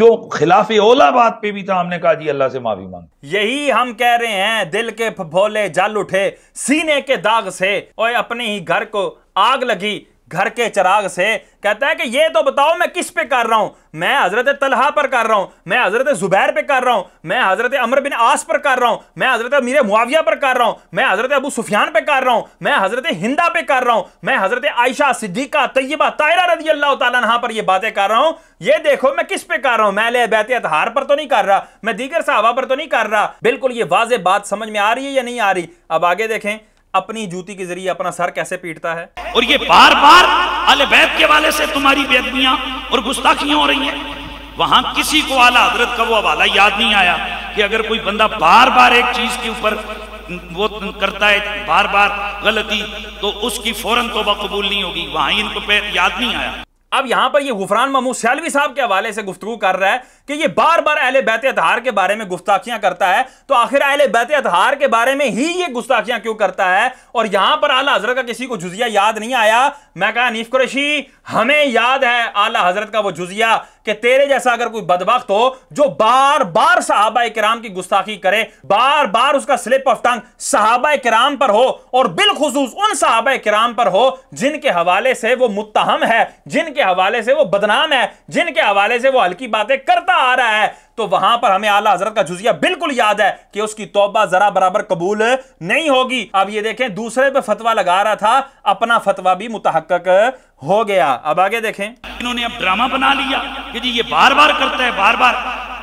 Speaker 2: जो खिलाफ ओला बात पे भी था हमने कहा जी अल्लाह से माफी मांग यही हम कह रहे हैं दिल के भोले जल उठे सीने के दाग से और अपने ही घर को आग लगी घर के चराग से कहता है कि ये तो बताओ मैं किस पे कर रहा हूं मैं हजरत तलहा पर कर रहा हूं मैं हजरत जुबैर पे कर रहा हूं मैं हजरत अमर बिन आस पर कर रहा हूं मैं हजरत मीर मुआविया पर कर रहा हूं मैं हजरत अबू सुफियान पे कर रहा हूं मैं हजरत हिंदा पे कर रहा हूं मैं हजरत आयशा सिद्दीका तय्यबा तायरा रजी अल्लाह तहा पर यह बातें कर रहा हूं ये देखो मैं किस पे कर रहा हूं मैं बैत अतहार पर तो नहीं कर रहा मैं दीगर साहबा पर तो नहीं कर रहा बिल्कुल ये वाज बात समझ में आ रही है या नहीं आ रही अब आगे देखें अपनी जूती के जरिए अपना सर कैसे पीटता है और ये बार बार अलबैत के वाले से तुम्हारी बेदबियां और गुस्ताखियां हो रही हैं
Speaker 1: वहां किसी को आला हजरत का वो हवाला याद नहीं आया कि अगर कोई बंदा बार बार एक चीज के ऊपर वो करता है बार बार गलती तो उसकी फौरन तोबा कबूल नहीं होगी वहां इनको
Speaker 2: याद नहीं आया अब यहां पर ये गुफरान महमूद सैलवी साहब के हवाले से गुफ्तु कर रहा है कि ये बार बार अहले बैत अतहार के बारे में गुस्ताखियां करता है तो आखिर अहले बैत अतहार के बारे में ही ये गुस्ताखियां क्यों करता है और यहां पर आला हजरत का किसी को जुजिया याद नहीं आया मैं कहा हनीफ कुरेशी हमें याद है आला हजरत का वो जुजिया कि तेरे जैसा अगर कोई बदबख्त हो जो बार बार सहाबा कराम की गुस्ताखी करे बार बार उसका स्लिप ऑफ टंग सहाबा कराम पर हो और बिलखसूस उन सहाबा कराम पर हो जिनके हवाले से वो मुतहम है जिनके जिनके हवाले से वो बदनाम है जिनके हवाले से वो हल्की बातें करता आ रहा है तो वहां पर हमें आला हजरत का जुजिया बिल्कुल याद है कि उसकी तोबा जरा बराबर कबूल नहीं होगी अब ये देखें दूसरे पे फतवा लगा रहा था अपना फतवा भी मुतहक हो गया अब आगे देखें इन्होंने
Speaker 1: अब ड्रामा बना लिया कि जी ये बार बार करता है बार बार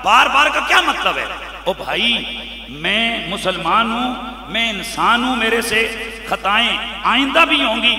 Speaker 1: बार बार का क्या मतलब है ओ भाई मैं मुसलमान
Speaker 2: हूँ मैं इंसान हूँ मेरे से खताएं आइंदा भी होंगी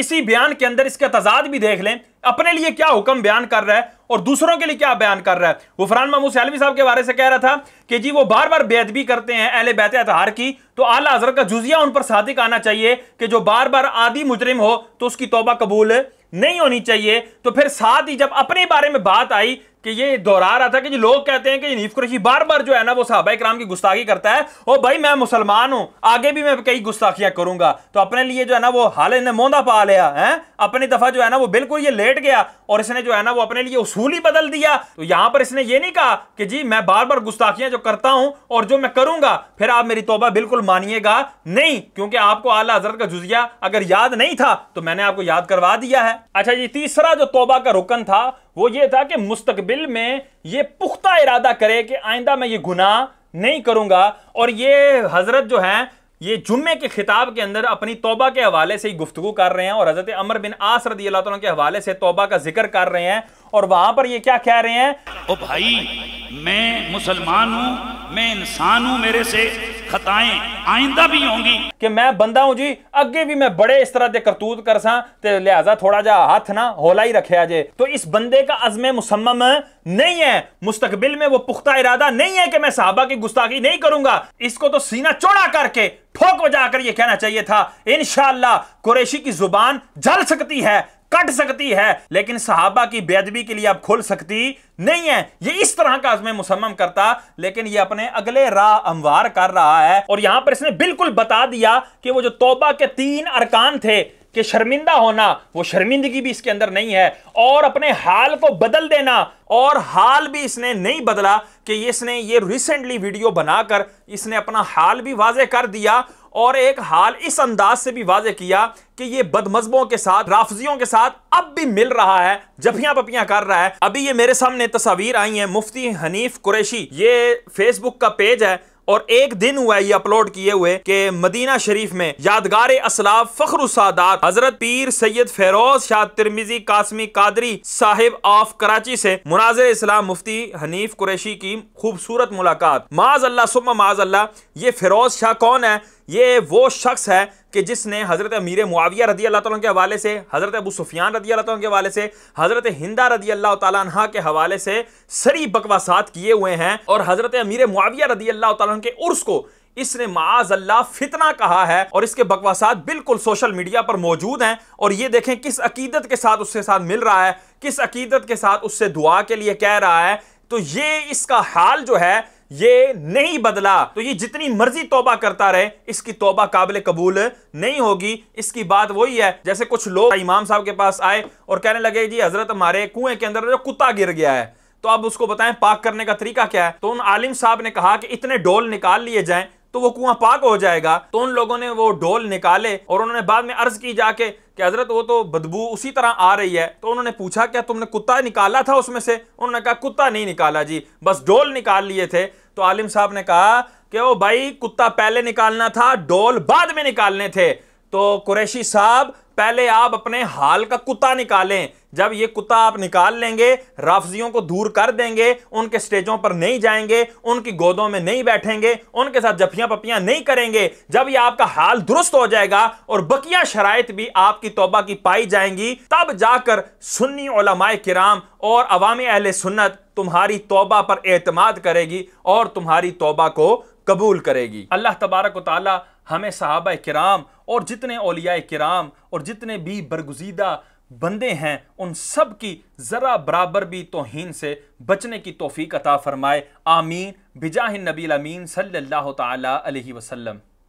Speaker 2: इसी बयान के अंदर इसका तजाद भी देख लें अपने लिए क्या हुक्म बयान कर रहा है और दूसरों के लिए क्या बयान कर रहा है वो फरहान महमूद सैलवी साहब के बारे से कह रहा था कि जी वो बार बार बेदबी करते हैं अहले बैत अतहार की तो आला हजरत का जुजिया उन पर सादिक आना चाहिए कि जो बार बार आदि मुजरिम हो तो उसकी तोबा कबूल नहीं होनी चाहिए तो फिर साथ ही जब अपने बारे में बात आई कि ये दोहरा रहा था कि जी लोग कहते हैं कि नीफ कुरैशी बार बार जो है ना वो साहबा इक्राम की गुस्ताखी करता है और भाई मैं मुसलमान हूं आगे भी मैं कई गुस्ताखियां करूंगा तो अपने लिए जो है ना वो हाल इन्हें मोंदा पा लिया है अपनी दफ़ा जो है ना वो बिल्कुल ये लेट गया और इसने जो है ना वो अपने लिए उसूल ही बदल दिया तो यहां पर इसने ये नहीं कहा कि जी मैं बार बार गुस्ताखियां जो करता हूं और जो मैं करूंगा फिर आप मेरी तोबा बिल्कुल मानिएगा नहीं क्योंकि आपको आला हजरत का जुजिया अगर याद नहीं था तो मैंने आपको याद करवा दिया है अच्छा जी तीसरा जो तोबा का रुकन था वो ये था कि मुस्तकबिल में ये पुख्ता इरादा करे कि आइंदा मैं ये गुनाह नहीं करूंगा और ये हज़रत जो है ये जुम्मे के खिताब के अंदर अपनी तोबा के हवाले से ही गुफ्तु कर रहे हैं और हज़रत अमर बिन आसरदी रदी के हवाले से तोबा का जिक्र कर रहे हैं और वहां पर ये क्या कह रहे हैं ओ भाई मैं मुसलमान हूँ मैं इंसान हूँ मेरे से खताएं आइंदा भी होंगी कि मैं बंदा हूं जी अगे भी मैं बड़े इस तरह के करतूत कर सा लिहाजा थोड़ा जा हाथ ना होला ही रखे जे तो इस बंदे का अजमे मुसम्म नहीं है मुस्तकबिल में वो पुख्ता इरादा नहीं है कि मैं साहबा की गुस्ताखी नहीं करूंगा इसको तो सीना चौड़ा करके ठोक बजा कर ये कहना चाहिए था इन कुरेशी की जुबान जल सकती है कट सकती है लेकिन सहाबा की बेदबी के लिए आप खोल सकती नहीं है ये इस तरह का अजम मुसम्म करता लेकिन ये अपने अगले राह हमवार कर रहा है और यहां पर इसने बिल्कुल बता दिया कि वो जो तोबा के तीन अरकान थे कि शर्मिंदा होना वो शर्मिंदगी भी इसके अंदर नहीं है और अपने हाल को बदल देना और हाल भी इसने नहीं बदला कि इसने ये रिसेंटली वीडियो बनाकर इसने अपना हाल भी वाजे कर दिया और एक हाल इस अंदाज से भी वाजे किया कि ये बदमजबों के साथ राफजियों के साथ अब भी मिल रहा है जफियां पपियां कर रहा है अभी ये मेरे सामने तस्वीर आई है मुफ्ती हनीफ कुरैशी ये फेसबुक का पेज है और एक दिन हुआ ये अपलोड किए हुए कि मदीना शरीफ में यादगार असलाब फखर सादात हजरत पीर सैयद फेरोज शाह तिरमिजी कासमी कादरी साहिब ऑफ कराची से मुनाजिर इस्लाम मुफ्ती हनीफ कुरैशी की खूबसूरत मुलाकात माज अल्लाह सुबह माज अल्लाह ये फेरोज शाह कौन है ये वो शख्स है कि जिसने हज़रत अमीर मुआविया रदी अल्लाह तुम के हवाले से हज़रत अबू सुफियान रदी अल्लाह के हवाले से हज़रत हिंदा रदी अल्लाह तह के हवाले से सरी बकवासात किए हुए हैं और हज़रत अमीर मुआविया रदी अल्लाह तुम के उर्स को इसने माज अल्लाह फितना कहा है और इसके बकवासात बिल्कुल सोशल मीडिया पर मौजूद हैं और ये देखें किस अकीदत के साथ उसके साथ मिल रहा है किस अकीदत के साथ उससे दुआ के लिए कह रहा है तो ये इसका हाल जो है ये नहीं बदला तो ये जितनी मर्जी तोबा करता रहे इसकी तोबा काबिल कबूल नहीं होगी इसकी बात वही है जैसे कुछ लोग इमाम साहब के पास आए और कहने लगे जी हजरत हमारे कुएं के अंदर जो कुत्ता गिर गया है तो आप उसको बताएं पाक करने का तरीका क्या है तो उन आलिम साहब ने कहा कि इतने डोल निकाल लिए जाए तो वो कुआं पाक हो जाएगा तो उन लोगों ने वो डोल निकाले और उन्होंने बाद में अर्ज की जाके कि हजरत वो तो बदबू उसी तरह आ रही है तो उन्होंने पूछा क्या तुमने कुत्ता निकाला था उसमें से उन्होंने कहा कुत्ता नहीं निकाला जी बस डोल निकाल लिए थे तो आलिम साहब ने कहा कि वो भाई कुत्ता पहले निकालना था डोल बाद में निकालने थे तो कुरैशी साहब पहले आप अपने हाल का कुत्ता निकालें जब ये कुत्ता आप निकाल लेंगे राफजियों को दूर कर देंगे उनके स्टेजों पर नहीं जाएंगे उनकी गोदों में नहीं बैठेंगे उनके साथ जफियां पपियां नहीं करेंगे जब ये आपका हाल दुरुस्त हो जाएगा और बकिया शराइत भी आपकी तोबा की पाई जाएंगी तब जाकर सुन्नी ओलमाए किराम और अवाम अहल सुन्नत तुम्हारी तोबा पर एतमाद करेगी और तुम्हारी तोबा को कबूल करेगी अल्लाह तबारक वाली हमें साहब कराम और जितने अलिया कराम और जितने भी बरगुजीदा बंदे हैं उन सब की ज़रा बराबर भी तोहन से बचने की तोफ़ी अता फ़रमाए आमीन बिजाह नबी अमीन सल्ला तसलम